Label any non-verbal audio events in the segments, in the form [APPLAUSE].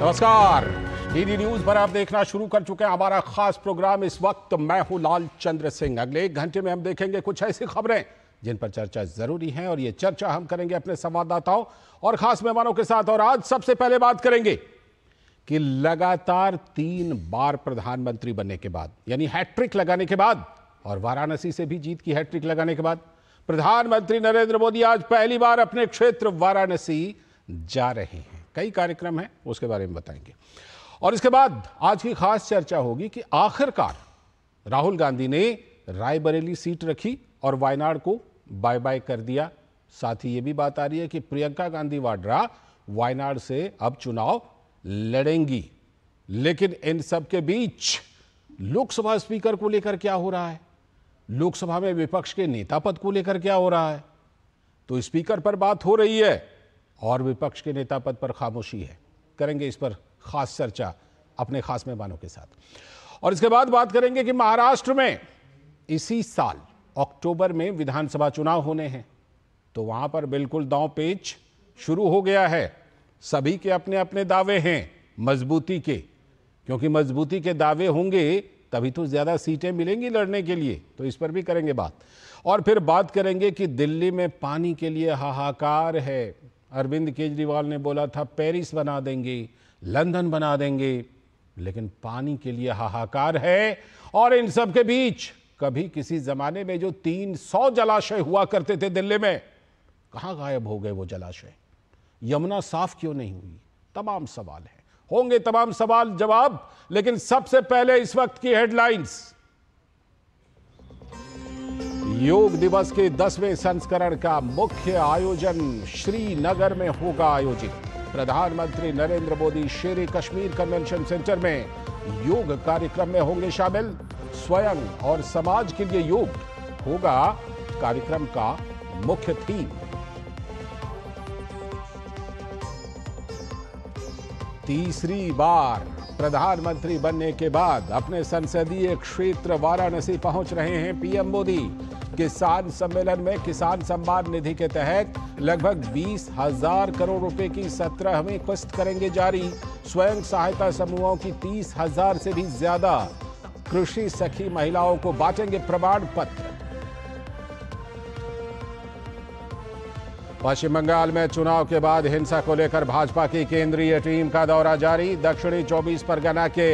नमस्कार DD news पर आप देखना शुरू कर चुके हैं हमारा खास प्रोग्राम इस वक्त मैं हूं लाल चंद्र सिंह अगले एक घंटे में हम देखेंगे कुछ ऐसी खबरें जिन पर चर्चा जरूरी है और ये चर्चा हम करेंगे अपने संवाददाताओं और खास मेहमानों के साथ और आज सबसे पहले बात करेंगे कि लगातार तीन बार प्रधानमंत्री बनने के बाद यानी हैट्रिक लगाने के बाद और वाराणसी से भी जीत की हैट्रिक लगाने के बाद प्रधानमंत्री नरेंद्र मोदी आज पहली बार अपने क्षेत्र वाराणसी जा रहे हैं कई कार्यक्रम हैं उसके बारे में बताएंगे और इसके बाद आज की खास चर्चा होगी कि आखिरकार राहुल गांधी ने रायबरेली सीट रखी और वायनाड को बाय बाय कर दिया साथ ही ये भी बात आ रही है कि प्रियंका गांधी वाड्रा वायनाड से अब चुनाव लड़ेंगी लेकिन इन सब के बीच लोकसभा स्पीकर को लेकर क्या हो रहा है लोकसभा में विपक्ष के नेता पद को लेकर क्या हो रहा है तो स्पीकर पर बात हो रही है और विपक्ष के नेता पद पर खामोशी है करेंगे इस पर खास चर्चा अपने खास मेहमानों के साथ और इसके बाद बात करेंगे कि महाराष्ट्र में इसी साल अक्टूबर में विधानसभा चुनाव होने हैं तो वहां पर बिल्कुल दांव पेच शुरू हो गया है सभी के अपने अपने दावे हैं मजबूती के क्योंकि मजबूती के दावे होंगे तभी तो ज़्यादा सीटें मिलेंगी लड़ने के लिए तो इस पर भी करेंगे बात और फिर बात करेंगे कि दिल्ली में पानी के लिए हाहाकार है अरविंद केजरीवाल ने बोला था पेरिस बना देंगे लंदन बना देंगे लेकिन पानी के लिए हाहाकार है और इन सब के बीच कभी किसी जमाने में जो 300 जलाशय हुआ करते थे दिल्ली में कहां गायब हो गए वो जलाशय यमुना साफ क्यों नहीं हुई तमाम सवाल हैं होंगे तमाम सवाल जवाब लेकिन सबसे पहले इस वक्त की हेडलाइंस योग दिवस के दसवें संस्करण का मुख्य आयोजन श्रीनगर में होगा आयोजित प्रधानमंत्री नरेंद्र मोदी शेर कश्मीर कन्वेंशन सेंटर में योग कार्यक्रम में होंगे शामिल स्वयं और समाज के लिए योग होगा कार्यक्रम का मुख्य थीम तीसरी बार प्रधानमंत्री बनने के बाद अपने संसदीय क्षेत्र वाराणसी पहुंच रहे हैं पीएम मोदी किसान सम्मेलन में किसान सम्मान निधि के तहत लगभग बीस हजार करोड़ रुपए की सत्रहवीं किस्त करेंगे जारी स्वयं सहायता समूहों की तीस हजार से भी ज्यादा कृषि सखी महिलाओं को बांटेंगे प्रमाण पत्र पश्चिम बंगाल में चुनाव के बाद हिंसा को लेकर भाजपा की केंद्रीय टीम का दौरा जारी दक्षिणी 24 परगना के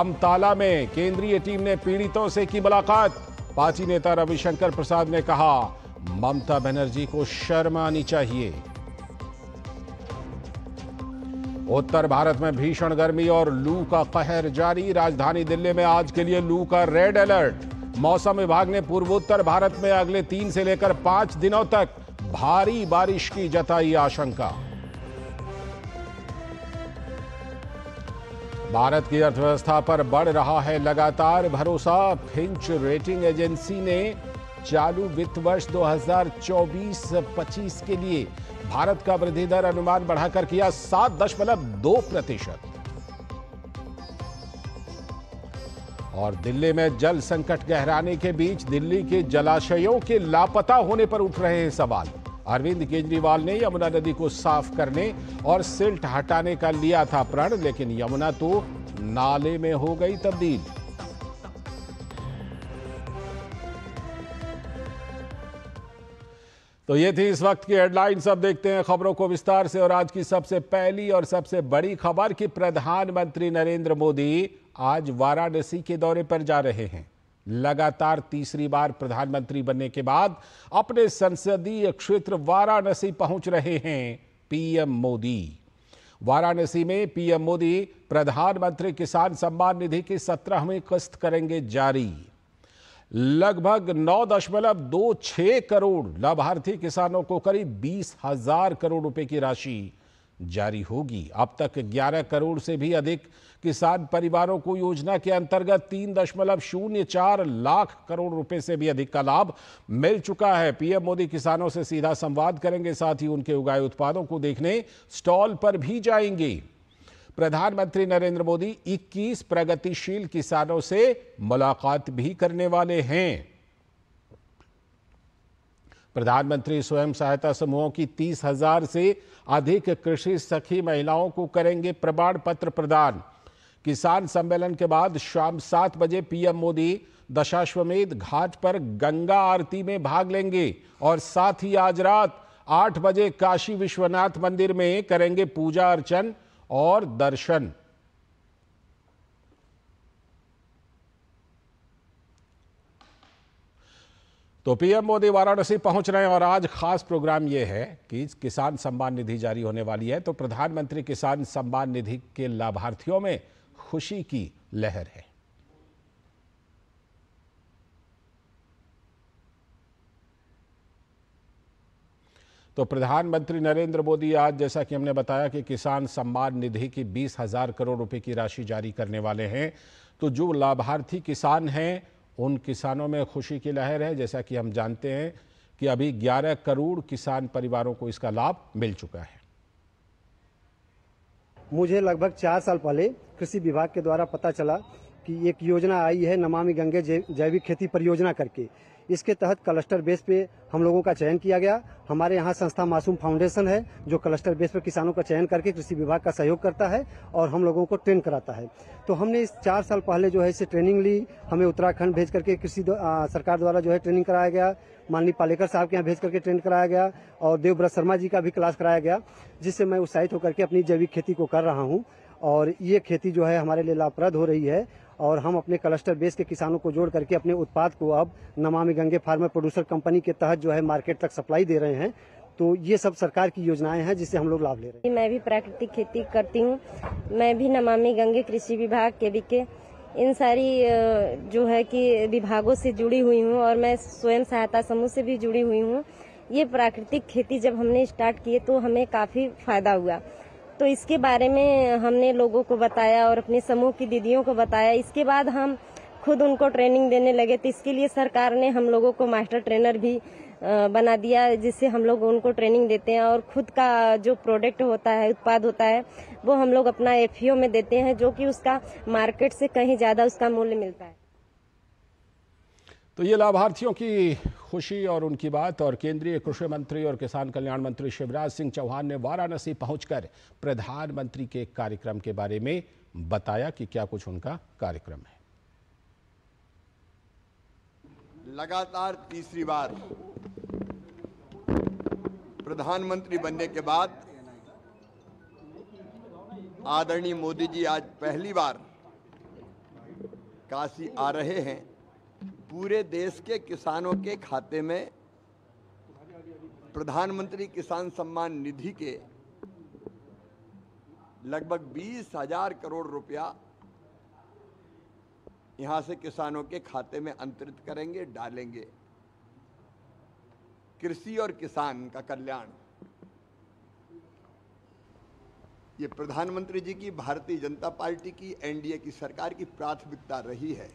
अमताला में केंद्रीय टीम ने पीड़ितों से की मुलाकात पार्टी नेता रविशंकर प्रसाद ने कहा ममता बनर्जी को शर्म आनी चाहिए उत्तर भारत में भीषण गर्मी और लू का कहर जारी राजधानी दिल्ली में आज के लिए लू का रेड अलर्ट मौसम विभाग ने पूर्वोत्तर भारत में अगले तीन से लेकर पांच दिनों तक भारी बारिश की जताई आशंका भारत की अर्थव्यवस्था पर बढ़ रहा है लगातार भरोसा फिंच रेटिंग एजेंसी ने चालू वित्त वर्ष 2024-25 के लिए भारत का वृद्धि दर अनुमान बढ़ाकर किया सात दशमलव दो प्रतिशत और दिल्ली में जल संकट गहराने के बीच दिल्ली के जलाशयों के लापता होने पर उठ रहे हैं सवाल अरविंद केजरीवाल ने यमुना नदी को साफ करने और सिल्ट हटाने का लिया था प्रण लेकिन यमुना तो नाले में हो गई तब्दील तो ये थी इस वक्त की हेडलाइंस अब देखते हैं खबरों को विस्तार से और आज की सबसे पहली और सबसे बड़ी खबर कि प्रधानमंत्री नरेंद्र मोदी आज वाराणसी के दौरे पर जा रहे हैं लगातार तीसरी बार प्रधानमंत्री बनने के बाद अपने संसदीय क्षेत्र वाराणसी पहुंच रहे हैं पीएम मोदी वाराणसी में पीएम मोदी प्रधानमंत्री किसान सम्मान निधि की सत्रहवीं किस्त करेंगे जारी लगभग नौ दशमलव दो छह करोड़ लाभार्थी किसानों को करीब बीस हजार करोड़ रुपए की राशि जारी होगी अब तक 11 करोड़ से भी अधिक किसान परिवारों को योजना के अंतर्गत तीन दशमलव शून्य चार लाख करोड़ रुपए से भी अधिक का लाभ मिल चुका है पीएम मोदी किसानों से सीधा संवाद करेंगे साथ ही उनके उगाए उत्पादों को देखने स्टॉल पर भी जाएंगे प्रधानमंत्री नरेंद्र मोदी 21 प्रगतिशील किसानों से मुलाकात भी करने वाले हैं प्रधानमंत्री स्वयं सहायता समूहों की तीस हजार से अधिक कृषि सखी महिलाओं को करेंगे प्रमाण पत्र प्रदान किसान सम्मेलन के बाद शाम सात बजे पीएम मोदी दशाश्वमेध घाट पर गंगा आरती में भाग लेंगे और साथ ही आज रात आठ बजे काशी विश्वनाथ मंदिर में करेंगे पूजा अर्चन और दर्शन तो पीएम मोदी वाराणसी पहुंच रहे हैं और आज खास प्रोग्राम ये है कि किसान सम्मान निधि जारी होने वाली है तो प्रधानमंत्री किसान सम्मान निधि के लाभार्थियों में खुशी की लहर है तो प्रधानमंत्री नरेंद्र मोदी आज जैसा कि हमने बताया कि किसान सम्मान निधि की बीस हजार करोड़ रुपए की राशि जारी करने वाले हैं तो जो लाभार्थी किसान हैं उन किसानों में खुशी की लहर है जैसा कि हम जानते हैं कि अभी 11 करोड़ किसान परिवारों को इसका लाभ मिल चुका है मुझे लगभग चार साल पहले कृषि विभाग के द्वारा पता चला कि एक योजना आई है नमामि गंगे जैविक खेती परियोजना करके इसके तहत क्लस्टर बेस पे हम लोगों का चयन किया गया हमारे यहाँ संस्था मासूम फाउंडेशन है जो क्लस्टर बेस पर किसानों का चयन करके कृषि विभाग का सहयोग करता है और हम लोगों को ट्रेन कराता है तो हमने इस चार साल पहले जो है इसे ट्रेनिंग ली हमें उत्तराखंड भेज करके कृषि सरकार द्वारा जो है ट्रेनिंग कराया गया माननीय पालेकर साहब के यहाँ भेज करके ट्रेन कराया गया और देवव्रत शर्मा जी का भी क्लास कराया गया जिससे मैं उत्साहित होकर के अपनी जैविक खेती को कर रहा हूँ और ये खेती जो है हमारे लिए लाभप्रद हो रही है और हम अपने क्लस्टर बेस के किसानों को जोड़ करके अपने उत्पाद को अब नमामि गंगे फार्मर प्रोड्यूसर कंपनी के तहत जो है मार्केट तक सप्लाई दे रहे हैं तो ये सब सरकार की योजनाएं हैं जिससे हम लोग लाभ ले रहे हैं मैं भी प्राकृतिक खेती करती हूँ मैं भी नमामि गंगे कृषि विभाग के बी के इन सारी जो है कि विभागों से जुड़ी हुई हूँ और मैं स्वयं सहायता समूह से भी जुड़ी हुई हूँ ये प्राकृतिक खेती जब हमने स्टार्ट किए तो हमें काफ़ी फायदा हुआ तो इसके बारे में हमने लोगों को बताया और अपने समूह की दीदियों को बताया इसके बाद हम खुद उनको ट्रेनिंग देने लगे तो इसके लिए सरकार ने हम लोगों को मास्टर ट्रेनर भी बना दिया जिससे हम लोग उनको ट्रेनिंग देते हैं और खुद का जो प्रोडक्ट होता है उत्पाद होता है वो हम लोग अपना एफ में देते हैं जो कि उसका मार्केट से कहीं ज़्यादा उसका मूल्य मिलता है तो ये लाभार्थियों की खुशी और उनकी बात और केंद्रीय कृषि मंत्री और किसान कल्याण मंत्री शिवराज सिंह चौहान ने वाराणसी पहुंचकर प्रधानमंत्री के कार्यक्रम के बारे में बताया कि क्या कुछ उनका कार्यक्रम है लगातार तीसरी बार प्रधानमंत्री बनने के बाद आदरणीय मोदी जी आज पहली बार काशी आ रहे हैं पूरे देश के किसानों के खाते में प्रधानमंत्री किसान सम्मान निधि के लगभग बीस हजार करोड़ रुपया यहाँ से किसानों के खाते में अंतरित करेंगे डालेंगे कृषि और किसान का कल्याण ये प्रधानमंत्री जी की भारतीय जनता पार्टी की एनडीए की सरकार की प्राथमिकता रही है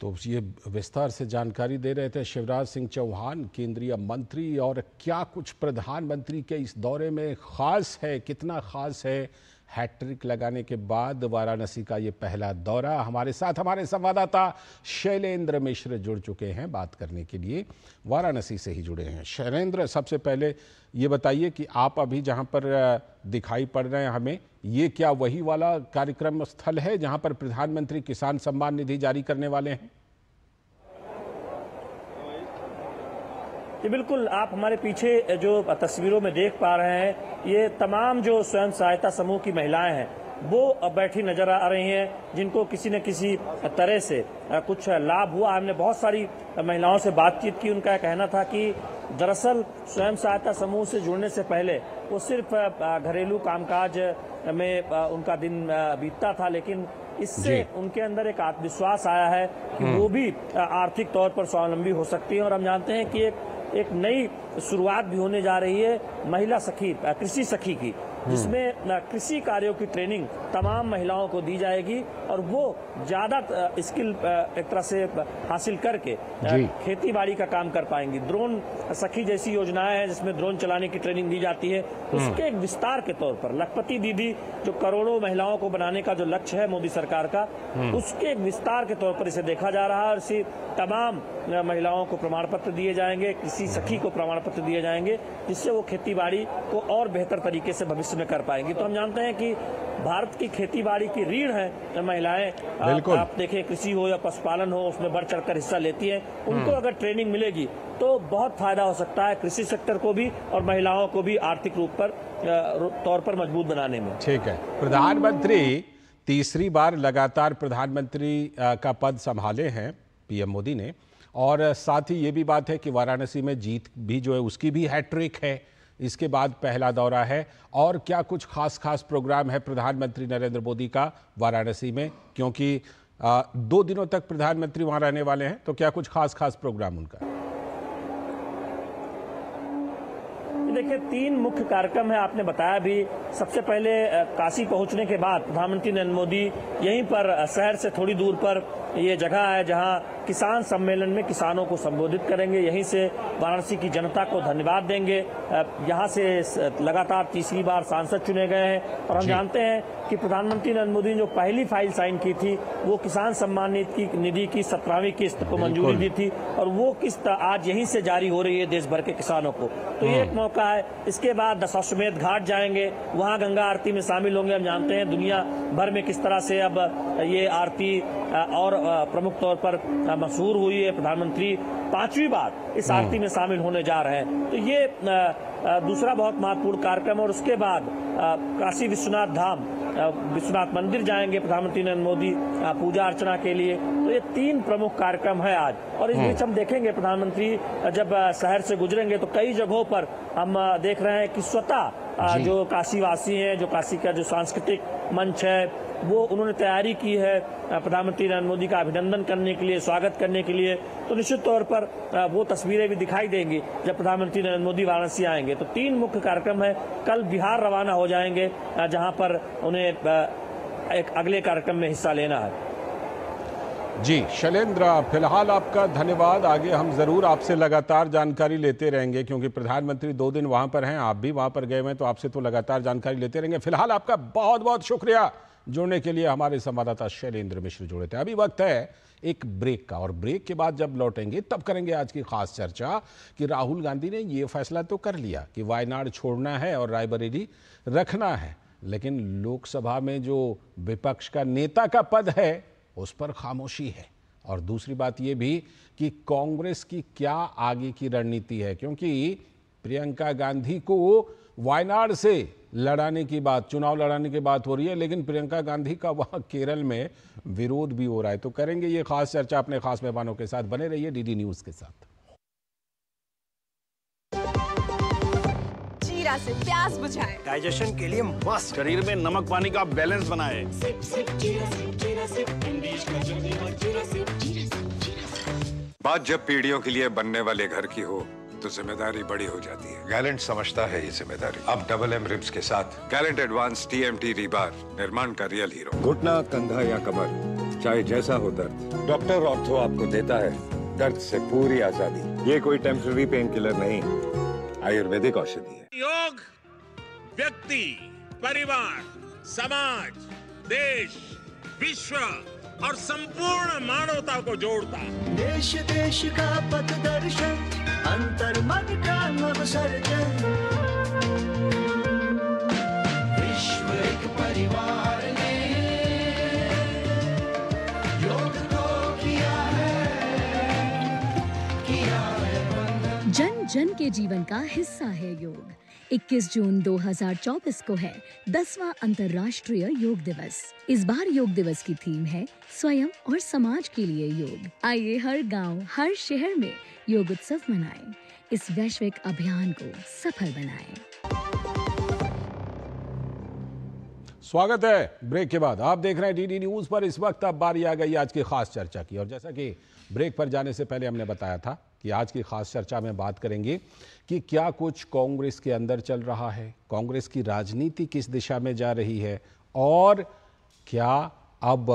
तो ये विस्तार से जानकारी दे रहे थे शिवराज सिंह चौहान केंद्रीय मंत्री और क्या कुछ प्रधानमंत्री के इस दौरे में खास है कितना खास है हैट्रिक लगाने के बाद वाराणसी का ये पहला दौरा हमारे साथ हमारे संवाददाता शैलेंद्र मिश्र जुड़ चुके हैं बात करने के लिए वाराणसी से ही जुड़े हैं शैलेंद्र सबसे पहले ये बताइए कि आप अभी जहाँ पर दिखाई पड़ रहे हैं हमें ये क्या वही वाला कार्यक्रम स्थल है जहाँ पर प्रधानमंत्री किसान सम्मान निधि जारी करने वाले हैं ये बिल्कुल आप हमारे पीछे जो तस्वीरों में देख पा रहे हैं ये तमाम जो स्वयं सहायता समूह की महिलाएं हैं वो बैठी नजर आ रही हैं जिनको किसी न किसी तरह से कुछ लाभ हुआ हमने बहुत सारी महिलाओं से बातचीत की उनका कहना था कि दरअसल स्वयं सहायता समूह से जुड़ने से पहले वो सिर्फ घरेलू कामकाज में उनका दिन बीतता था लेकिन इससे उनके अंदर एक आत्मविश्वास आया है कि हम्म। वो भी आर्थिक तौर पर स्वावलंबी हो सकती है और हम जानते हैं कि एक एक नई शुरुआत भी होने जा रही है महिला सखी कृषि सखी की जिसमें कृषि कार्यों की ट्रेनिंग तमाम महिलाओं को दी जाएगी और वो ज्यादा स्किल एक तरह से हासिल करके खेती बाड़ी का काम कर पाएंगी ड्रोन सखी जैसी योजनाएं हैं जिसमें ड्रोन चलाने की ट्रेनिंग दी जाती है हम्म। उसके एक विस्तार के तौर पर लखपति दीदी जो करोड़ों महिलाओं को बनाने का जो लक्ष्य है मोदी सरकार का हम्म। उसके एक विस्तार के तौर पर इसे देखा जा रहा है और इसी तमाम महिलाओं को प्रमाण पत्र दिए जाएंगे किसी सखी को प्रमाण पत्र दिए जाएंगे जिससे वो खेती बाड़ी को और बेहतर तरीके से भविष्य भविष्य में कर पाएंगी तो हम जानते हैं कि भारत की खेतीबाड़ी की रीढ़ है तो महिलाएं आप, आप देखें कृषि हो या पशुपालन हो उसमें बढ़ चढ़ कर हिस्सा लेती हैं उनको हम्म। अगर ट्रेनिंग मिलेगी तो बहुत फायदा हो सकता है कृषि सेक्टर को भी और महिलाओं को भी आर्थिक रूप पर तौर पर मजबूत बनाने में ठीक है प्रधानमंत्री तीसरी बार लगातार प्रधानमंत्री का पद संभाले हैं पीएम मोदी ने और साथ ही ये भी बात है कि वाराणसी में जीत भी जो है उसकी भी हैट्रिक है इसके बाद पहला दौरा है और क्या कुछ खास खास प्रोग्राम है प्रधानमंत्री नरेंद्र मोदी का वाराणसी में क्योंकि दो दिनों तक प्रधानमंत्री वहाँ रहने वाले हैं तो क्या कुछ खास खास प्रोग्राम उनका है देखिए तीन मुख्य कार्यक्रम है आपने बताया भी सबसे पहले काशी पहुंचने के बाद प्रधानमंत्री नरेंद्र मोदी यहीं पर शहर से थोड़ी दूर पर ये जगह है जहां किसान सम्मेलन में किसानों को संबोधित करेंगे यहीं से वाराणसी की जनता को धन्यवाद देंगे यहां से लगातार तीसरी बार सांसद चुने गए हैं और हम जानते हैं कि प्रधानमंत्री नरेंद्र मोदी ने जो पहली फाइल साइन की थी वो किसान सम्मान निधि की निधि की सत्रहवीं किस्त को मंजूरी दी थी और वो किस्त आज यहीं से जारी हो रही है देश भर के किसानों को तो ये हम्म। एक मौका है है इसके बाद दशाश्वमेध घाट जाएंगे वहाँ गंगा आरती में शामिल होंगे हम जानते हैं दुनिया भर में किस तरह से अब ये आरती और प्रमुख तौर पर मशहूर हुई है प्रधानमंत्री पांचवी बार इस हम्म। आरती में शामिल होने जा रहे हैं तो ये दूसरा बहुत महत्वपूर्ण कार्यक्रम और उसके बाद काशी विश्वनाथ धाम विश्वनाथ मंदिर जाएंगे प्रधानमंत्री नरेंद्र मोदी पूजा अर्चना के लिए तो ये तीन प्रमुख कार्यक्रम है आज और इस हम्म। बीच हम देखेंगे प्रधानमंत्री जब शहर से गुजरेंगे तो कई जगहों पर हम देख रहे हैं कि स्वतः जो काशीवासी हैं जो काशी का जो सांस्कृतिक मंच है वो उन्होंने तैयारी की है प्रधानमंत्री नरेंद्र मोदी का अभिनंदन करने के लिए स्वागत करने के लिए तो निश्चित तौर पर वो तस्वीरें भी दिखाई देंगी जब प्रधानमंत्री नरेंद्र मोदी वाराणसी आएंगे तो तीन मुख्य कार्यक्रम है कल बिहार रवाना हो जाएंगे जहां पर उन्हें एक अगले कार्यक्रम में हिस्सा लेना है जी शैलेंद्र फिलहाल आपका धन्यवाद आगे हम ज़रूर आपसे लगातार जानकारी लेते रहेंगे क्योंकि प्रधानमंत्री दो दिन वहां पर हैं आप भी वहां पर गए हुए हैं तो आपसे तो लगातार जानकारी लेते रहेंगे फिलहाल आपका बहुत बहुत शुक्रिया जुड़ने के लिए हमारे संवाददाता शैलेंद्र मिश्र जुड़े थे अभी वक्त है एक ब्रेक का और ब्रेक के बाद जब लौटेंगे तब करेंगे आज की खास चर्चा कि राहुल गांधी ने ये फैसला तो कर लिया कि वायनाड छोड़ना है और रायबरेली रखना है लेकिन लोकसभा में जो विपक्ष का नेता का पद है उस पर खामोशी है और दूसरी बात ये भी कि कांग्रेस की क्या आगे की रणनीति है क्योंकि प्रियंका गांधी को वायनाड से लड़ाने की बात चुनाव लड़ाने की बात हो रही है लेकिन प्रियंका गांधी का वहाँ केरल में विरोध भी हो रहा है तो करेंगे ये खास चर्चा अपने खास मेहमानों के साथ बने रहिए डीडी न्यूज के साथ से प्यास बुझाए डाइजेशन के लिए मस्त शरीर में नमक पानी का बैलेंस बनाए बात जब पीढ़ियों के लिए बनने वाले घर की हो तो जिम्मेदारी बड़ी हो जाती है गैलेंट समझता है ये जिम्मेदारी अब डबल एम रिब्स के साथ gallant advance T M T rebar निर्माण का रियल हीरो घुटना कंधा या कमर चाहे जैसा हो दर्द डॉक्टर ऑर्थो आपको देता है दर्द से पूरी आजादी ये कोई टेम्पररी पेन किलर नहीं आयुर्वेदिक औषधि है योग व्यक्ति परिवार समाज देश विश्व और संपूर्ण मानवता को जोड़ता है देश देश का पथ दर्शन अंतर मन का सर्जन विश्व एक परिवार ने योग को किया है किया है जन जन के जीवन का हिस्सा है योग 21 जून 2024 को है दसवा अंतर्राष्ट्रीय योग दिवस इस बार योग दिवस की थीम है स्वयं और समाज के लिए योग आइए हर गांव, हर शहर में योग उत्सव मनाएं, इस वैश्विक अभियान को सफल बनाएं। स्वागत है ब्रेक के बाद आप देख रहे हैं डीडी न्यूज पर इस वक्त अब बारी आ गई आज की खास चर्चा की और जैसा कि ब्रेक पर जाने से पहले हमने बताया था कि आज की खास चर्चा में बात करेंगे कि क्या कुछ कांग्रेस के अंदर चल रहा है कांग्रेस की राजनीति किस दिशा में जा रही है और क्या अब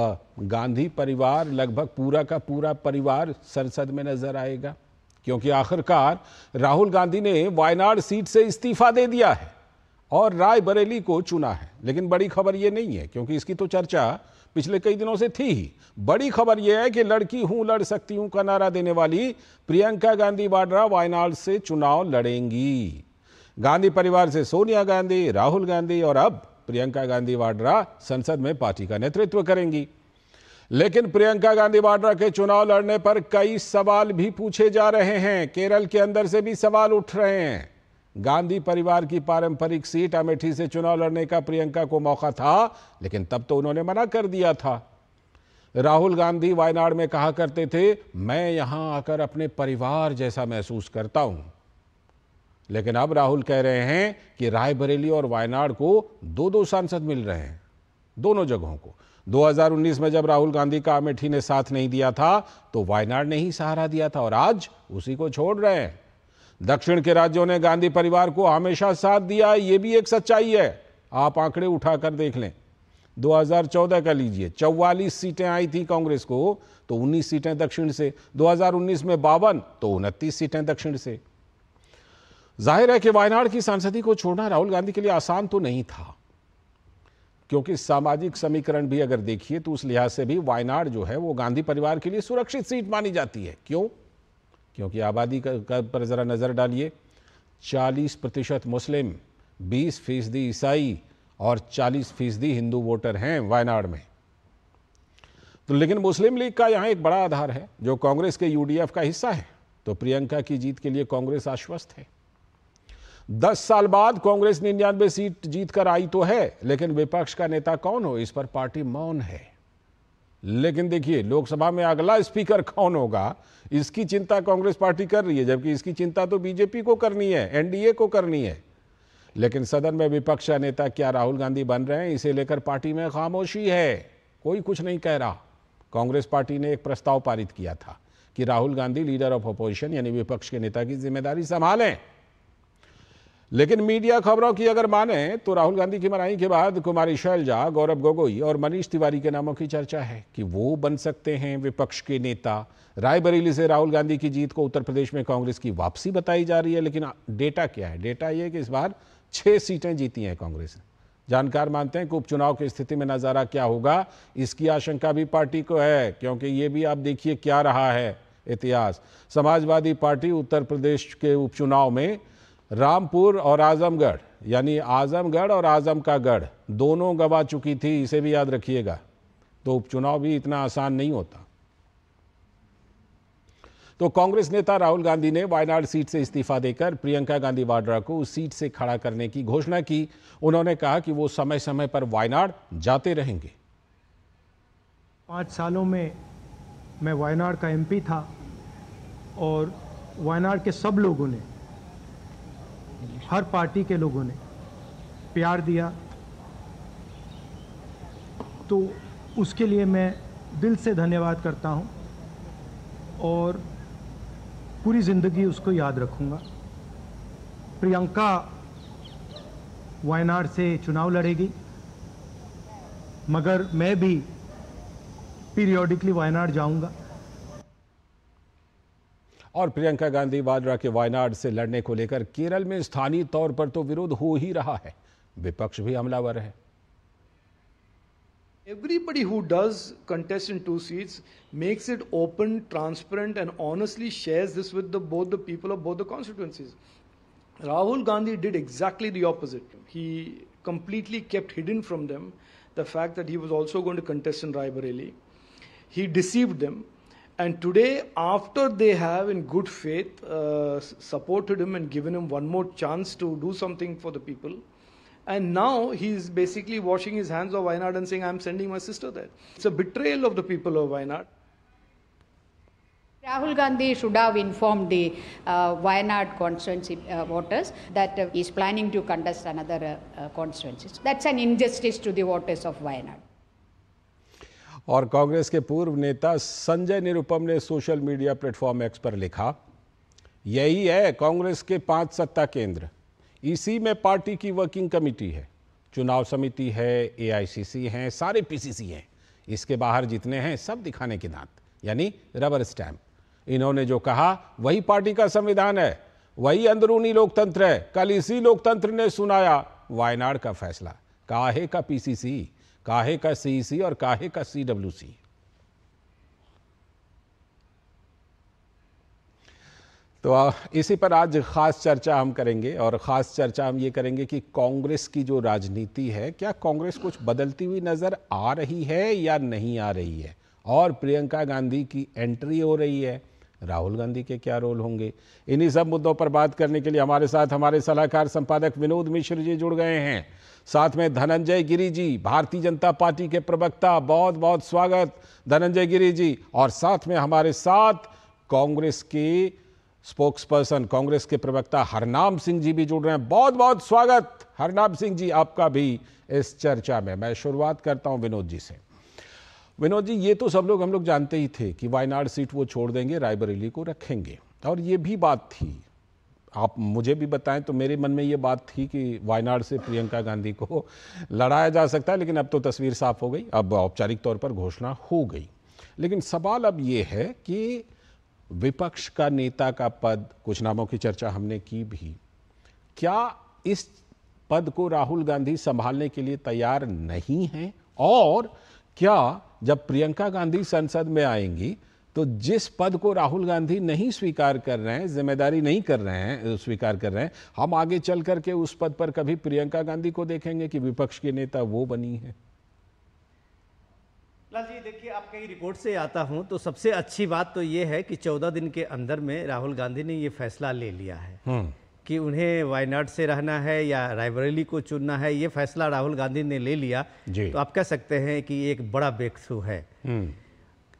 गांधी परिवार लगभग पूरा का पूरा परिवार संसद में नजर आएगा क्योंकि आखिरकार राहुल गांधी ने वायनाड सीट से इस्तीफा दे दिया है और राय बरेली को चुना है लेकिन बड़ी खबर यह नहीं है क्योंकि इसकी तो चर्चा पिछले कई दिनों से थी ही बड़ी खबर यह है कि लड़की हूं लड़ सकती हूं का नारा देने वाली प्रियंका गांधी वाड्रा वायनाड से चुनाव लड़ेंगी गांधी परिवार से सोनिया गांधी राहुल गांधी और अब प्रियंका गांधी वाड्रा संसद में पार्टी का नेतृत्व करेंगी लेकिन प्रियंका गांधी वाड्रा के चुनाव लड़ने पर कई सवाल भी पूछे जा रहे हैं केरल के अंदर से भी सवाल उठ रहे हैं गांधी परिवार की पारंपरिक सीट अमेठी से चुनाव लड़ने का प्रियंका को मौका था लेकिन तब तो उन्होंने मना कर दिया था राहुल गांधी वायनाड में कहा करते थे मैं यहां आकर अपने परिवार जैसा महसूस करता हूं लेकिन अब राहुल कह रहे हैं कि रायबरेली और वायनाड को दो दो सांसद मिल रहे हैं दोनों जगहों को 2019 में जब राहुल गांधी का अमेठी ने साथ नहीं दिया था तो वायनाड ने ही सहारा दिया था और आज उसी को छोड़ रहे हैं दक्षिण के राज्यों ने गांधी परिवार को हमेशा साथ दिया ये भी एक सच्चाई है आप आंकड़े उठाकर देख लें 2014 का लीजिए 44 सीटें आई थी कांग्रेस को तो 19 सीटें दक्षिण से 2019 में बावन तो उनतीस सीटें दक्षिण से जाहिर है कि वायनाड की सांसदी को छोड़ना राहुल गांधी के लिए आसान तो नहीं था क्योंकि सामाजिक समीकरण भी अगर देखिए तो उस लिहाज से भी वायनाड जो है वो गांधी परिवार के लिए सुरक्षित सीट मानी जाती है क्यों क्योंकि आबादी का पर ज़रा नज़र डालिए 40 प्रतिशत मुस्लिम 20 फीसदी ईसाई और 40 फीसदी हिंदू वोटर हैं वायनाड में तो लेकिन मुस्लिम लीग का यहाँ एक बड़ा आधार है जो कांग्रेस के यूडीएफ का हिस्सा है तो प्रियंका की जीत के लिए कांग्रेस आश्वस्त है दस साल बाद कांग्रेस निन्यानवे सीट जीतकर आई तो है लेकिन विपक्ष का नेता कौन हो इस पर पार्टी मौन है लेकिन देखिए लोकसभा में अगला स्पीकर कौन होगा इसकी चिंता कांग्रेस पार्टी कर रही है जबकि इसकी चिंता तो बीजेपी को करनी है एनडीए को करनी है लेकिन सदन में विपक्ष नेता क्या राहुल गांधी बन रहे हैं इसे लेकर पार्टी में खामोशी है कोई कुछ नहीं कह रहा कांग्रेस पार्टी ने एक प्रस्ताव पारित किया था कि Rahul Gandhi leader of opposition यानी विपक्ष के नेता की जिम्मेदारी संभालें लेकिन मीडिया खबरों की अगर माने तो राहुल गांधी की मनाही के बाद कुमारी शैलजा गौरव गोगोई और मनीष तिवारी के नामों की चर्चा है कि वो बन सकते हैं विपक्ष के नेता रायबरेली से राहुल गांधी की जीत को उत्तर प्रदेश में कांग्रेस की वापसी बताई जा रही है लेकिन डेटा क्या है डेटा ये कि इस बार छह सीटें जीती हैं कांग्रेस ने जानकार मानते हैं कि उपचुनाव की स्थिति में नज़ारा क्या होगा इसकी आशंका भी पार्टी को है क्योंकि ये भी आप देखिए क्या रहा है इतिहास समाजवादी पार्टी उत्तर प्रदेश के उपचुनाव में रामपुर और आजमगढ़ यानी आजमगढ़ और आजम का गढ़ दोनों गवा चुकी थी इसे भी याद रखिएगा तो उपचुनाव भी इतना आसान नहीं होता तो कांग्रेस नेता राहुल गांधी ने वायनाड सीट से इस्तीफा देकर प्रियंका गांधी वाड्रा को उस सीट से खड़ा करने की घोषणा की उन्होंने कहा कि वो समय समय पर वायनाड जाते रहेंगे पांच सालों में मैं वायनाड का एमपी था और वायनाड के सब लोगों ने हर पार्टी के लोगों ने प्यार दिया तो उसके लिए मैं दिल से धन्यवाद करता हूँ और पूरी ज़िंदगी उसको याद रखूँगा प्रियंका वायनाड से चुनाव लड़ेगी मगर मैं भी पीरियोडिकली वायनाड जाऊँगा और प्रियंका गांधी वाड्रा के वायनाड से लड़ने को लेकर केरल में स्थानीय तौर पर तो विरोध हो ही रहा है विपक्ष भी हमलावर है Everybody who does contest in two seats makes it open, transparent, and honestly shares this with the, both the people of both the constituencies. Rahul Gandhi did exactly the opposite. He completely kept hidden from them the fact that he was also going to contest in Raebareli. He deceived them. And today, after they have, in good faith, uh, supported him and given him one more chance to do something for the people, and now he's basically washing his hands of Wayanad and saying, I'm sending my sister there. It's a betrayal of the people of Wayanad. Rahul Gandhi should have informed the uh, Wayanad constituency uh, voters that uh, he is planning to contest another uh, uh, constituency. That's an injustice to the voters of Wayanad. और कांग्रेस के पूर्व नेता संजय निरुपम ने social media platform x पर लिखा यही है कांग्रेस के पांच सत्ता केंद्र इसी में पार्टी की वर्किंग कमेटी है चुनाव समिति है एआईसीसी हैं सारे पीसीसी हैं इसके बाहर जितने हैं सब दिखाने के दांत यानी रबर स्टैम्प इन्होंने जो कहा वही पार्टी का संविधान है वही अंदरूनी लोकतंत्र है कल इसी लोकतंत्र ने सुनाया वायनाड का फैसला काहे का पीसीसी काहे का सीईसी e और काहे का सीडब्ल्यूसी तो इसी पर आज ख़ास चर्चा हम करेंगे और ख़ास चर्चा हम ये करेंगे कि कांग्रेस की जो राजनीति है क्या कांग्रेस कुछ बदलती हुई नज़र आ रही है या नहीं आ रही है और प्रियंका गांधी की एंट्री हो रही है राहुल गांधी के क्या रोल होंगे इन्हीं सब मुद्दों पर बात करने के लिए हमारे साथ हमारे सलाहकार संपादक विनोद मिश्र जी जुड़ गए हैं साथ में धनंजय गिरी जी भारतीय जनता पार्टी के प्रवक्ता बहुत बहुत स्वागत धनंजय गिरी जी और साथ में हमारे साथ कांग्रेस के स्पोक्स पर्सन कांग्रेस के प्रवक्ता हरनाम सिंह जी भी जुड़ रहे हैं बहुत बहुत स्वागत हरनाम सिंह जी आपका भी इस चर्चा में मैं शुरुआत करता हूं विनोद जी से विनोद जी ये तो सब लोग हम लोग जानते ही थे कि वायनाड सीट वो छोड़ देंगे रायबरेली को रखेंगे और ये भी बात थी आप मुझे भी बताएं तो मेरे मन में ये बात थी कि वायनाड से प्रियंका गांधी को लड़ाया जा सकता है लेकिन अब तो तस्वीर साफ हो गई अब औपचारिक तौर पर घोषणा हो गई लेकिन सवाल अब ये है कि विपक्ष का नेता का पद कुछ नामों की चर्चा हमने की भी क्या इस पद को राहुल गांधी संभालने के लिए तैयार नहीं हैं और क्या जब प्रियंका गांधी संसद में आएंगी तो जिस पद को राहुल गांधी नहीं स्वीकार कर रहे हैं जिम्मेदारी नहीं कर रहे हैं स्वीकार कर रहे हैं हम आगे चल करके उस पद पर कभी प्रियंका गांधी को देखेंगे कि विपक्ष के नेता वो बनी है लाल जी देखिए आप कहीं रिपोर्ट से आता हूं तो सबसे अच्छी बात तो ये है कि चौदह दिन के अंदर में राहुल गांधी ने ये फैसला ले लिया है हम्म। कि उन्हें वायनाड से रहना है या रायबरेली को चुनना है ये फैसला राहुल गांधी ने ले लिया तो आप कह सकते हैं कि एक बड़ा ब्रेक है हम्म।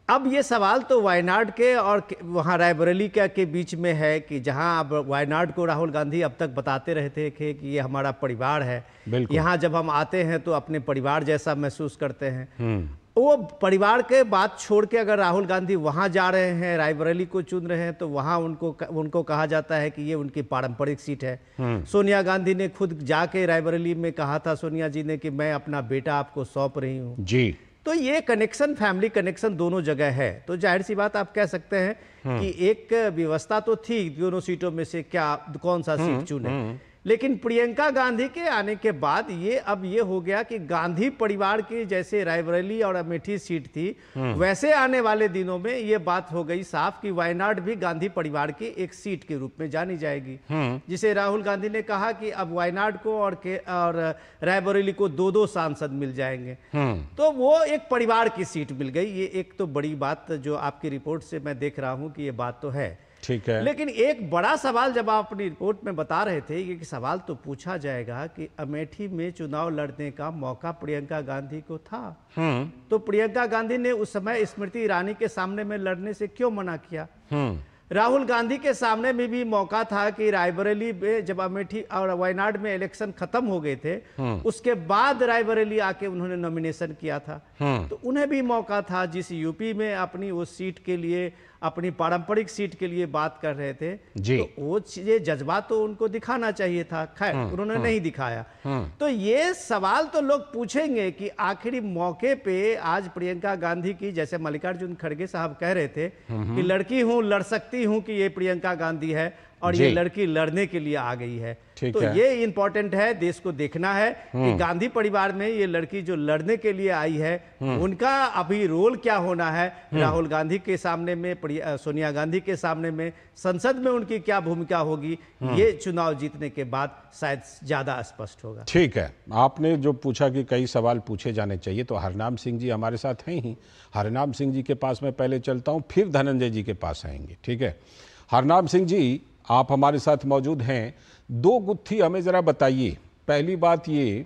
अब ये सवाल तो वायनाड के और वहाँ रायबरेली के, के बीच में है कि जहाँ अब वायनाड को राहुल गांधी अब तक बताते रहते थे कि ये हमारा परिवार है यहाँ जब हम आते हैं तो अपने परिवार जैसा महसूस करते हैं हम्म। वो परिवार के बात छोड़ के अगर राहुल गांधी वहाँ जा रहे हैं रायबरेली को चुन रहे हैं तो वहाँ उनको उनको कहा जाता है कि ये उनकी पारंपरिक सीट है हम्म। सोनिया गांधी ने खुद जाके रायबरेली में कहा था सोनिया जी ने कि मैं अपना बेटा आपको सौंप रही हूँ जी तो ये कनेक्शन फैमिली कनेक्शन दोनों जगह है तो जाहिर सी बात आप कह सकते हैं हम्म। कि एक व्यवस्था तो थी दोनों सीटों में से क्या कौन सा हम्म, सीट चुने हम्म। लेकिन प्रियंका गांधी के आने के बाद ये अब ये हो गया कि गांधी परिवार की जैसे रायबरेली और अमेठी सीट थी हम्म। वैसे आने वाले दिनों में ये बात हो गई साफ कि वायनाड भी गांधी परिवार की एक सीट के रूप में जानी जाएगी हम्म। जिसे राहुल गांधी ने कहा कि अब वायनाड को और के और रायबरेली को दो दो सांसद मिल जाएंगे हम्म। तो वो एक परिवार की सीट मिल गई ये एक तो बड़ी बात जो आपकी रिपोर्ट से मैं देख रहा हूँ कि ये बात तो है ठीक है लेकिन एक बड़ा सवाल जब आप अपनी रिपोर्ट में बता रहे थे कि सवाल तो पूछा जाएगा कि अमेठी में चुनाव लड़ने का मौका प्रियंका गांधी को था हम्म। तो प्रियंका गांधी ने उस समय स्मृति ईरानी के सामने में लड़ने से क्यों मना किया हम्म। राहुल गांधी के सामने में भी मौका था कि रायबरेली में जब अमेठी और वायनाड में इलेक्शन खत्म हो गए थे हम्म। उसके बाद रायबरेली आके उन्होंने नॉमिनेशन किया था तो उन्हें भी मौका था जिस यूपी में अपनी उस सीट के लिए अपनी पारंपरिक सीट के लिए बात कर रहे थे जी। तो वो चीजें जज्बा तो उनको दिखाना चाहिए था खैर हम्म, उन्होंने हम्म, नहीं दिखाया हम्म। तो ये सवाल तो लोग पूछेंगे कि आखिरी मौके पे आज प्रियंका गांधी की जैसे मल्लिकार्जुन खड़गे साहब कह रहे थे कि लड़की हूँ लड़ सकती हूँ कि ये प्रियंका गांधी है और ये लड़की लड़ने के लिए आ गई है तो है। ये इम्पोर्टेंट है देश को देखना है कि हम्म। गांधी परिवार में ये लड़की जो लड़ने के लिए आई है हम्म। उनका अभी रोल क्या होना है हम्म। राहुल गांधी के सामने में सोनिया गांधी के सामने में संसद में उनकी क्या भूमिका होगी ये चुनाव जीतने के बाद शायद ज्यादा स्पष्ट होगा ठीक है आपने जो पूछा कि कई सवाल पूछे जाने चाहिए तो हरनाम सिंह जी हमारे साथ हैं ही हरनाम सिंह जी के पास मैं पहले चलता हूँ फिर धनंजय जी के पास आएंगे ठीक है हरनाम सिंह जी आप हमारे साथ मौजूद हैं दो गुत्थी हमें ज़रा बताइए पहली बात ये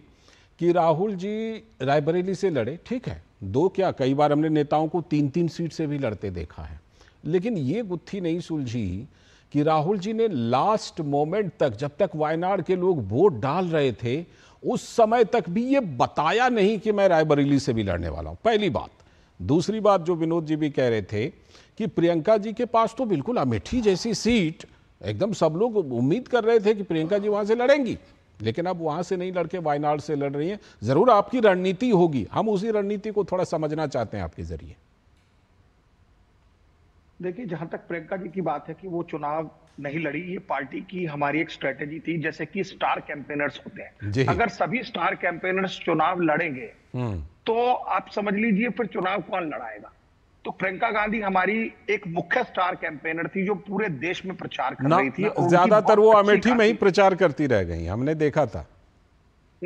कि राहुल जी रायबरेली से लड़े ठीक है दो क्या कई बार हमने नेताओं को तीन तीन सीट से भी लड़ते देखा है लेकिन ये गुत्थी नहीं सुलझी कि राहुल जी ने लास्ट मोमेंट तक जब तक वायनाड के लोग वोट डाल रहे थे उस समय तक भी ये बताया नहीं कि मैं रायबरेली से भी लड़ने वाला हूँ पहली बात दूसरी बात जो विनोद जी भी कह रहे थे कि प्रियंका जी के पास तो बिल्कुल अमेठी जैसी सीट एकदम सब लोग उम्मीद कर रहे थे कि प्रियंका जी वहां से लड़ेंगी लेकिन अब वहां से नहीं लड़के वायनाड से लड़ रही हैं ज़रूर आपकी रणनीति होगी हम उसी रणनीति को थोड़ा समझना चाहते हैं आपके ज़रिए देखिए जहां तक प्रियंका जी की बात है कि वो चुनाव नहीं लड़ी ये पार्टी की हमारी एक स्ट्रेटेजी थी जैसे कि स्टार कैंपेनर्स होते हैं अगर सभी स्टार कैंपेनर्स चुनाव लड़ेंगे हम्म। तो आप समझ लीजिए फिर चुनाव कौन लड़ाएगा तो प्रियंका गांधी हमारी एक मुख्य स्टार कैंपेनर थी जो पूरे देश में प्रचार कर रही थी ज्यादातर वो अमेठी में ही प्रचार करती रह गई हमने देखा था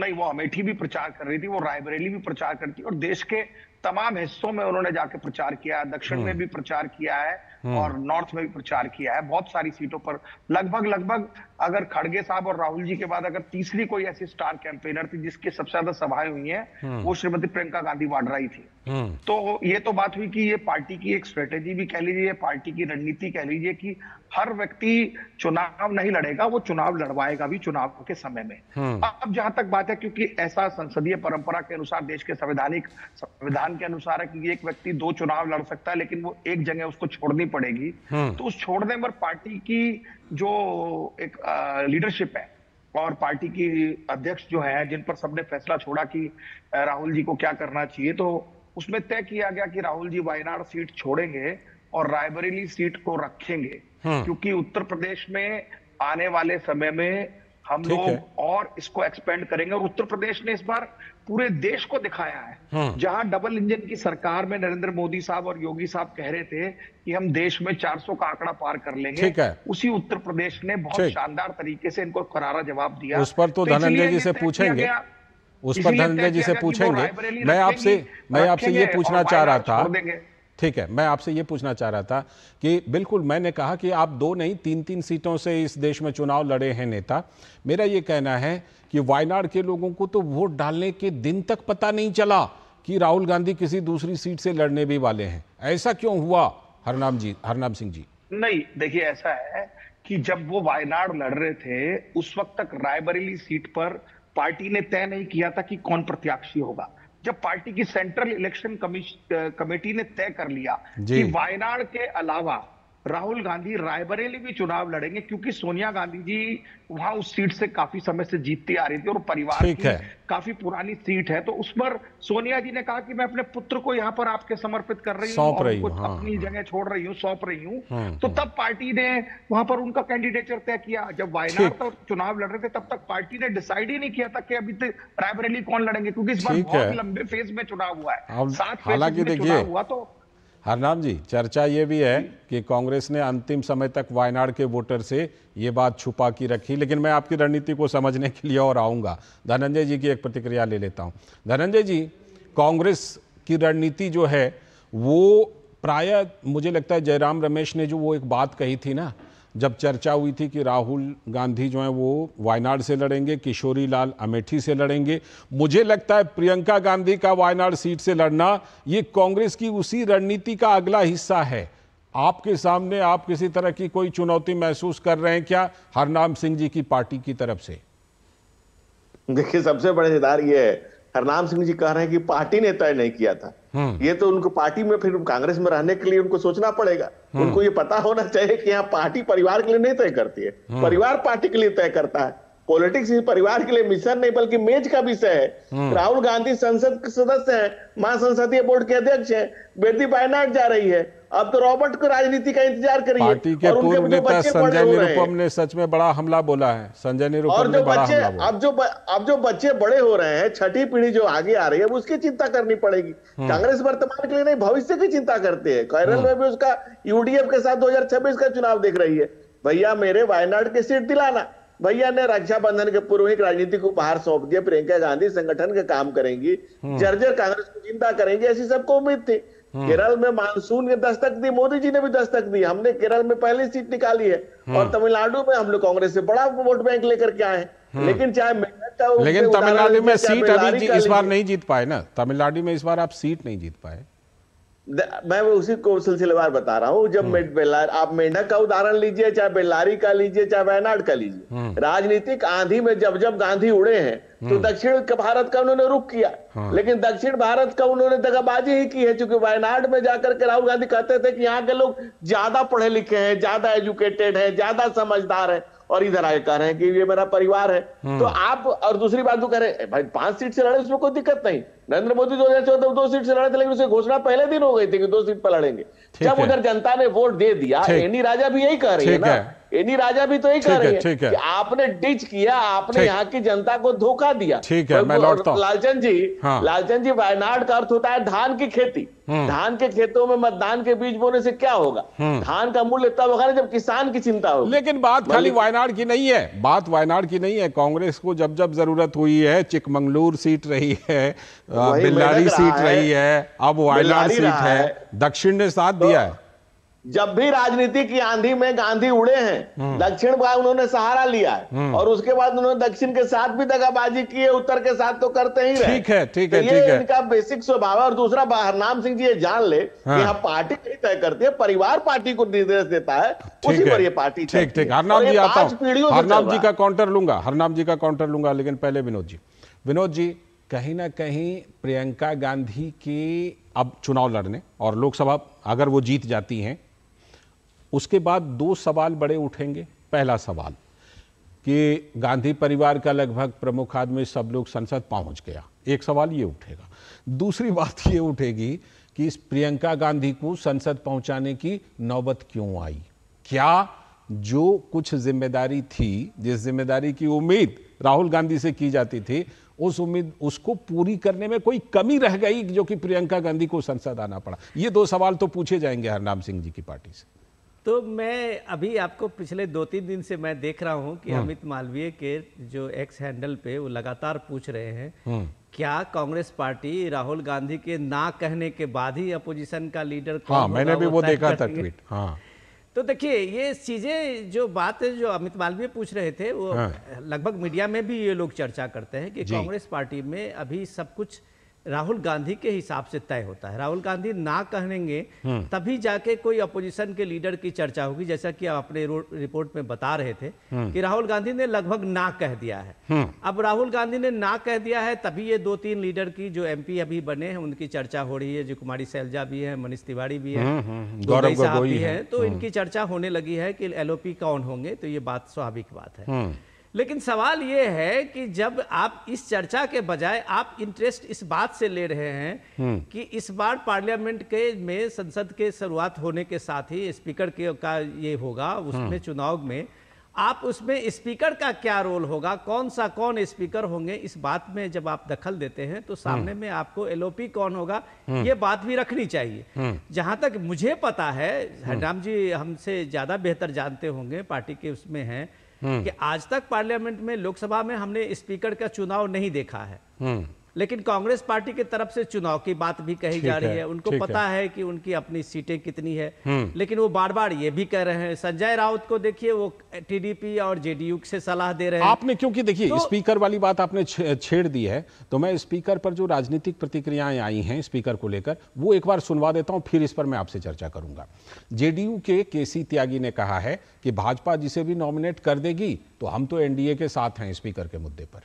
नहीं वो अमेठी भी प्रचार कर रही थी वो रायबरेली भी प्रचार करती और देश के तमाम हिस्सों में उन्होंने जाके प्रचार किया दक्षिण हम्म। में भी प्रचार किया है और हम्म। नॉर्थ में भी प्रचार किया है बहुत सारी सीटों पर लगभग लगभग अगर खड़गे साहब और राहुल जी के बाद अगर तीसरी कोई ऐसी स्टार कैंपेनर थी जिसकी सबसे ज्यादा सभाएं हुई हैं हम्म। वो श्रीमती प्रियंका गांधी वाड्रा ही थी हम्म। तो ये तो बात हुई कि ये पार्टी की एक स्ट्रेटेजी भी कह लीजिए पार्टी की रणनीति कह लीजिए कि हर व्यक्ति चुनाव नहीं लड़ेगा वो चुनाव लड़वाएगा भी चुनाव के समय में हम्म। अब जहां तक बात है क्योंकि ऐसा संसदीय परंपरा के अनुसार देश के संवैधानिक संविधान के अनुसार है कि एक व्यक्ति दो चुनाव लड़ सकता है लेकिन वो एक जगह उसको छोड़नी पड़ेगी हम्म। तो उस छोड़ने पर पार्टी की जो एक लीडरशिप है और पार्टी की अध्यक्ष जो है जिन पर सबने फैसला छोड़ा कि राहुल जी को क्या करना चाहिए तो उसमें तय किया गया कि राहुल जी वायनाड सीट छोड़ेंगे और रायबरेली सीट को रखेंगे हम्म। क्योंकि उत्तर प्रदेश में आने वाले समय में हम लोग और इसको एक्सपेंड करेंगे और उत्तर प्रदेश ने इस बार पूरे देश को दिखाया है हम्म। जहां डबल इंजन की सरकार में नरेंद्र मोदी साहब और योगी साहब कह रहे थे कि हम देश में 400 का आंकड़ा पार कर लेंगे उसी उत्तर प्रदेश ने बहुत शानदार तरीके से इनको करारा जवाब दिया उस पर तो, तो धनंजय जी से पूछेंगे उस पर धनंजय जी से पूछेंगे मैं आपसे मैं आपसे ये पूछना चाह रहा था ठीक है मैं आपसे ये पूछना चाह रहा था कि बिल्कुल मैंने कहा कि आप दो नहीं तीन तीन सीटों से इस देश में चुनाव लड़े हैं नेता मेरा ये कहना है कि वायनाड के लोगों को तो वोट डालने के दिन तक पता नहीं चला कि राहुल गांधी किसी दूसरी सीट से लड़ने भी वाले हैं ऐसा क्यों हुआ हरनाम जी हरनाम सिंह जी नहीं देखिए ऐसा है कि जब वो वायनाड लड़ रहे थे उस वक्त तक रायबरेली सीट पर पार्टी ने तय नहीं किया था कि कौन प्रत्याशी होगा जब पार्टी की सेंट्रल इलेक्शन कमिटी ने तय कर लिया कि वायनाड के अलावा राहुल गांधी रायबरेली भी चुनाव लड़ेंगे क्योंकि सोनिया गांधी जी वहां उस सीट से काफी समय से जीतती आ रही थी और परिवार की काफी पुरानी सीट है तो उस पर सोनिया जी ने कहा कि मैं अपने पुत्र को यहाँ पर आपके समर्पित कर रही हूँ हाँ, अपनी हाँ, जगह छोड़ रही हूँ सौंप रही हूँ हाँ, तो हम्म। तब पार्टी ने वहां पर उनका कैंडिडेटर तय किया जब वायनाड तो चुनाव लड़ रहे थे तब तक पार्टी ने डिसाइड ही नहीं किया था कि अभी तो रायबरेली कौन लड़ेंगे क्योंकि इस बार बहुत लंबे फेज में चुनाव हुआ है सात में चुनाव हुआ तो हरनाम जी चर्चा ये भी है कि कांग्रेस ने अंतिम समय तक वायनाड के वोटर से ये बात छुपा की रखी लेकिन मैं आपकी रणनीति को समझने के लिए और आऊँगा धनंजय जी की एक प्रतिक्रिया ले लेता हूँ धनंजय जी कांग्रेस की रणनीति जो है वो प्राय मुझे लगता है जयराम रमेश ने जो वो एक बात कही थी ना जब चर्चा हुई थी कि राहुल गांधी जो हैं वो वायनाड से लड़ेंगे किशोरी लाल अमेठी से लड़ेंगे मुझे लगता है प्रियंका गांधी का वायनाड सीट से लड़ना ये कांग्रेस की उसी रणनीति का अगला हिस्सा है आपके सामने आप किसी तरह की कोई चुनौती महसूस कर रहे हैं क्या हरनाम सिंह जी की पार्टी की तरफ से देखिए सबसे बड़े हिदार ये है हरनाम सिंह जी कह रहे हैं कि पार्टी ने तय नहीं किया था हम्म। ये तो उनको पार्टी में फिर कांग्रेस में रहने के लिए उनको सोचना पड़ेगा हम्म। उनको ये पता होना चाहिए कि यहाँ पार्टी परिवार के लिए नहीं तय करती है हम्म। परिवार पार्टी के लिए तय करता है पॉलिटिक्स इस परिवार के लिए मिशन नहीं बल्कि मेज का विषय है हम्म। राहुल गांधी संसद के सदस्य है मां संसदीय बोर्ड के अध्यक्ष है बेटी बायनाट जा रही है अब तो रॉबर्ट को राजनीति का इंतजार करिए पार्टी के पूर्व नेता संजय निरुपम ने सच में बड़ा हमला बोला है संजय निरुपम और जो बच्चे अब जो अब जो बच्चे बड़े हो रहे हैं छठी पीढ़ी जो आगे आ रही है उसकी चिंता करनी पड़ेगी हम्म। कांग्रेस वर्तमान के लिए नहीं भविष्य की चिंता करते हैं केरल हम्म। में भी उसका यूडीएफ के साथ दो का चुनाव देख रही है भैया मेरे वायनाड की सीट दिलाना भैया ने रक्षाबंधन के पूर्व ही राजनीति को बाहर सौंप दिया प्रियंका गांधी संगठन का काम करेंगी हम्म। जर्जर कांग्रेस को चिंता करेंगी ऐसी सबको उम्मीद थी हम्म। केरल में मानसून ने दस्तक दी मोदी जी ने भी दस्तक दी हमने केरल में पहली सीट निकाली है हम्म। और तमिलनाडु में हम लोग कांग्रेस से बड़ा वोट बैंक लेकर के आए लेकिन चाहे मेहनत लेकिन तमिलनाडु में सीट अभी इस बार नहीं जीत पाए ना तमिलनाडु में इस बार आप सीट नहीं जीत पाए मैं वो उसी को सिलसिलेवार बता रहा हूँ जब हम्म। बेलार आप मेंढक का उदाहरण लीजिए चाहे बेल्लारी का लीजिए चाहे वायनाड का लीजिए हम्म। राजनीतिक आंधी में जब जब गांधी उड़े हैं तो हम्म। दक्षिण भारत का उन्होंने रुख किया हाँ। लेकिन दक्षिण भारत का उन्होंने दगाबाजी ही की है क्योंकि वायनाड में जाकर के राहुल गांधी कहते थे कि यहाँ के लोग ज्यादा पढ़े लिखे हैं ज्यादा एजुकेटेड है ज्यादा समझदार है और इधर आगे कह रहे हैं कि ये मेरा परिवार है तो आप और दूसरी बात वो कह रहे हैं भाई पांच सीट से लड़े उसमें कोई दिक्कत नहीं नरेंद्र मोदी दो हजार चौदह दो सीट से लड़े थे लेकिन उसकी घोषणा पहले दिन हो गई थी कि दो सीट पर लड़ेंगे जब उधर जनता ने वोट दे दिया एनी राजा भी यही कह रही है ना एनी राजा भी तो यही कह रही है कि आपने डिच किया आपने यहाँ की जनता को धोखा दिया ठीक है मैं लौटता हूँ लालचंद जी हाँ। लालचंद जी वायनाड का अर्थ होता है धान की खेती हम्म। धान के खेतों में मतदान के बीज बोने से क्या होगा हम्म। धान का मूल्य तब होगा जब किसान की चिंता हो लेकिन बात मतलब खाली वायनाड की नहीं है बात वायनाड की नहीं है कांग्रेस को जब जब जरूरत हुई है चिकमंगलूर सीट रही है हाँ, बिल्लारी सीट रही है अब वायनाड सीट है, दक्षिण ने साथ तो दिया है जब भी राजनीति की आंधी में गांधी उड़े हैं हम्म। दक्षिण का उन्होंने सहारा लिया है हम्म। और उसके बाद उन्होंने दक्षिण के साथ भी दगाबाजी की है उत्तर के साथ तो करते ही ठीक है ठीक तो है तो ये है। इनका बेसिक स्वभाव है और दूसरा हरनाम सिंह जी ये जान ले हाँ। कि पार्टी नहीं तय करती है परिवार पार्टी को निर्देश देता है उसी पर ये पार्टी ठीक ठीक हरनाम जी आता हूँ हरनाम जी का काउंटर लूंगा हरनाम जी का काउंटर लूंगा लेकिन पहले विनोद जी विनोद जी कहीं ना कहीं प्रियंका गांधी की अब चुनाव लड़ने और लोकसभा अगर वो जीत जाती हैं उसके बाद दो सवाल बड़े उठेंगे पहला सवाल कि गांधी परिवार का लगभग प्रमुख आदमी सब लोग संसद पहुंच गया एक सवाल ये उठेगा दूसरी बात ये उठेगी कि इस प्रियंका गांधी को संसद पहुंचाने की नौबत क्यों आई क्या जो कुछ जिम्मेदारी थी जिस जिम्मेदारी की उम्मीद राहुल गांधी से की जाती थी उस उम्मीद उसको पूरी करने में कोई कमी रह गई जो कि प्रियंका गांधी को संसद आना पड़ा ये दो सवाल तो पूछे जाएंगे हरनाम सिंह जी की पार्टी से तो मैं अभी आपको पिछले दो तीन दिन से मैं देख रहा हूं कि हम्म। अमित मालवीय के जो एक्स हैंडल पे वो लगातार पूछ रहे हैं हम्म। क्या कांग्रेस पार्टी राहुल गांधी के ना कहने के बाद ही अपोजिशन का लीडर हाँ, मैंने भी वो देखा था ट्वीट हाँ तो देखिए ये चीजें जो बात जो अमित मालवीय पूछ रहे थे वो हाँ। लगभग मीडिया में भी ये लोग चर्चा करते हैं कि कांग्रेस पार्टी में अभी सब कुछ राहुल गांधी के हिसाब से तय होता है राहुल गांधी ना कहेंगे हम्म। तभी जाके कोई अपोजिशन के लीडर की चर्चा होगी जैसा कि आप अपने रिपोर्ट में बता रहे थे हम्म। कि राहुल गांधी ने लगभग ना कह दिया है हम्म। अब राहुल गांधी ने ना कह दिया है तभी ये दो तीन लीडर की जो एमपी अभी बने हैं उनकी चर्चा हो रही है जो कुमारी सैलजा भी है मनीष तिवारी भी है गौरव साहब भी है तो इनकी चर्चा होने लगी है कि एलओपी कौन होंगे तो ये बात स्वाभाविक बात है लेकिन सवाल ये है कि जब आप इस चर्चा के बजाय आप इंटरेस्ट इस बात से ले रहे हैं हम्म। कि इस बार पार्लियामेंट के में संसद के शुरुआत होने के साथ ही स्पीकर के का ये होगा हम्म। उसमें चुनाव में आप उसमें स्पीकर का क्या रोल होगा कौन सा कौन स्पीकर होंगे इस बात में जब आप दखल देते हैं तो हम्म। सामने में आपको एलओपी कौन होगा ये बात भी रखनी चाहिए जहां तक मुझे पता है राम जी हमसे ज्यादा बेहतर जानते होंगे पार्टी के उसमें हैं हम्म। कि आज तक पार्लियामेंट में लोकसभा में हमने स्पीकर का चुनाव नहीं देखा है हम्म। लेकिन कांग्रेस पार्टी की तरफ से चुनाव की बात भी कही जा रही है, है उनको पता है।, है कि उनकी अपनी सीटें कितनी है हम्म। लेकिन वो बार बार ये भी कह रहे हैं संजय राउत को देखिए वो टीडीपी और जेडीयू से सलाह दे रहे हैं आपने क्योंकि देखिए तो, स्पीकर वाली बात आपने छेड़ दी है तो मैं स्पीकर पर जो राजनीतिक प्रतिक्रियाएं आई हैं स्पीकर को लेकर वो एक बार सुनवा देता हूँ फिर इस पर मैं आपसे चर्चा करूंगा जेडीयू के सी त्यागी ने कहा है कि भाजपा जिसे भी नॉमिनेट कर देगी तो हम तो एनडीए के साथ हैं स्पीकर के मुद्दे पर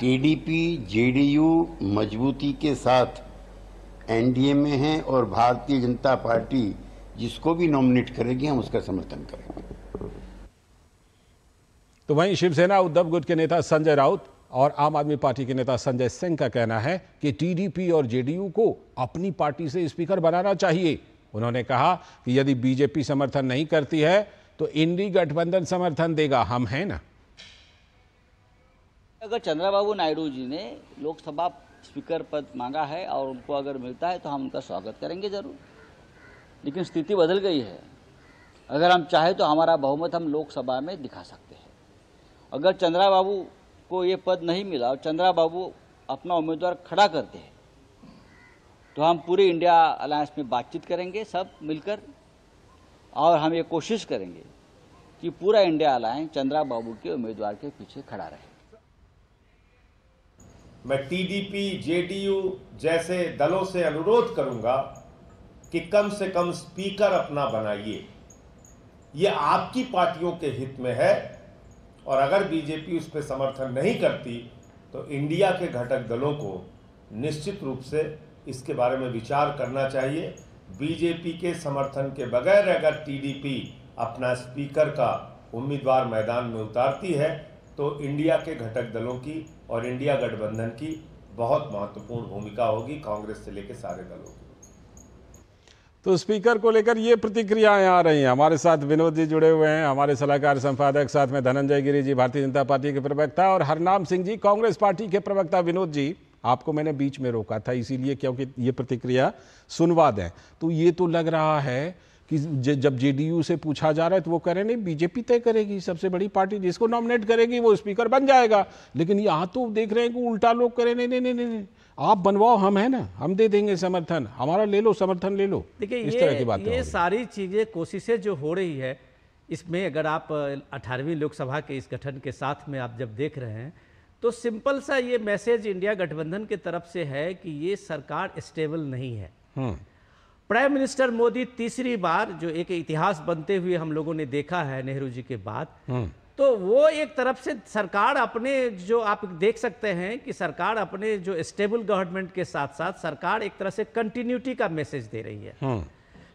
टीडीपी जेडीयू मजबूती के साथ एनडीए में है और भारतीय जनता पार्टी जिसको भी नॉमिनेट करेगी हम उसका समर्थन करेंगे तो वहीं शिवसेना उद्धव गुट के नेता संजय राउत और आम आदमी पार्टी के नेता संजय सिंह का कहना है कि टीडीपी और जेडीयू को अपनी पार्टी से स्पीकर बनाना चाहिए उन्होंने कहा कि यदि बीजेपी समर्थन नहीं करती है तो इंडी गठबंधन समर्थन देगा हम हैं ना अगर चंद्राबाबू नायडू जी ने लोकसभा स्पीकर पद मांगा है और उनको अगर मिलता है तो हम उनका स्वागत करेंगे जरूर लेकिन स्थिति बदल गई है अगर हम चाहें तो हमारा बहुमत हम लोकसभा में दिखा सकते हैं अगर चंद्रा बाबू को ये पद नहीं मिला और चंद्रा बाबू अपना उम्मीदवार खड़ा करते हैं तो हम पूरे इंडिया अलायंस में बातचीत करेंगे सब मिलकर और हम ये कोशिश करेंगे कि पूरा इंडिया अलायंस चंद्रा बाबू के उम्मीदवार के पीछे खड़ा रहे मैं टीडीपी जेडीयू जैसे दलों से अनुरोध करूंगा कि कम से कम स्पीकर अपना बनाइए ये आपकी पार्टियों के हित में है और अगर बीजेपी उस पर समर्थन नहीं करती तो इंडिया के घटक दलों को निश्चित रूप से इसके बारे में विचार करना चाहिए बीजेपी के समर्थन के बगैर अगर टीडीपी अपना स्पीकर का उम्मीदवार मैदान में उतारती है तो इंडिया के घटक दलों की और इंडिया गठबंधन की बहुत महत्वपूर्ण भूमिका होगी कांग्रेस से लेकर सारे दलों की तो स्पीकर को लेकर ये प्रतिक्रियाएं आ रही हैं हमारे साथ विनोद जी जुड़े हुए हैं हमारे सलाहकार संपादक साथ में धनंजय गिरी जी भारतीय जनता पार्टी के प्रवक्ता और हरनाम सिंह जी कांग्रेस पार्टी के प्रवक्ता विनोद जी आपको मैंने बीच में रोका था इसीलिए क्योंकि ये प्रतिक्रिया सुनवा दें तो ये तो लग रहा है कि जब जेडीयू से पूछा जा रहा है तो वो कह रहे नहीं बीजेपी तय करेगी सबसे बड़ी पार्टी जिसको नॉमिनेट करेगी वो स्पीकर बन जाएगा लेकिन यहाँ तो देख रहे हैं कि उल्टा लोग करें नहीं नहीं नहीं नहीं आप बनवाओ हम है ना हम दे देंगे समर्थन हमारा ले लो समर्थन ले लो देखिए इस तरह की बात ये सारी चीज़ें कोशिशें जो हो रही है इसमें अगर आप अठारहवीं लोकसभा के इस गठन के साथ में आप जब देख रहे हैं तो सिंपल सा ये मैसेज इंडिया गठबंधन की तरफ से है कि ये सरकार स्टेबल नहीं है हम्म। प्राइम मिनिस्टर मोदी तीसरी बार जो एक इतिहास बनते हुए हम लोगों ने देखा है नेहरू जी के बाद हम्म। तो वो एक तरफ से सरकार अपने जो आप देख सकते हैं कि सरकार अपने जो स्टेबल गवर्नमेंट के साथ साथ सरकार एक तरह से कंटिन्यूटी का मैसेज दे रही है हम्म।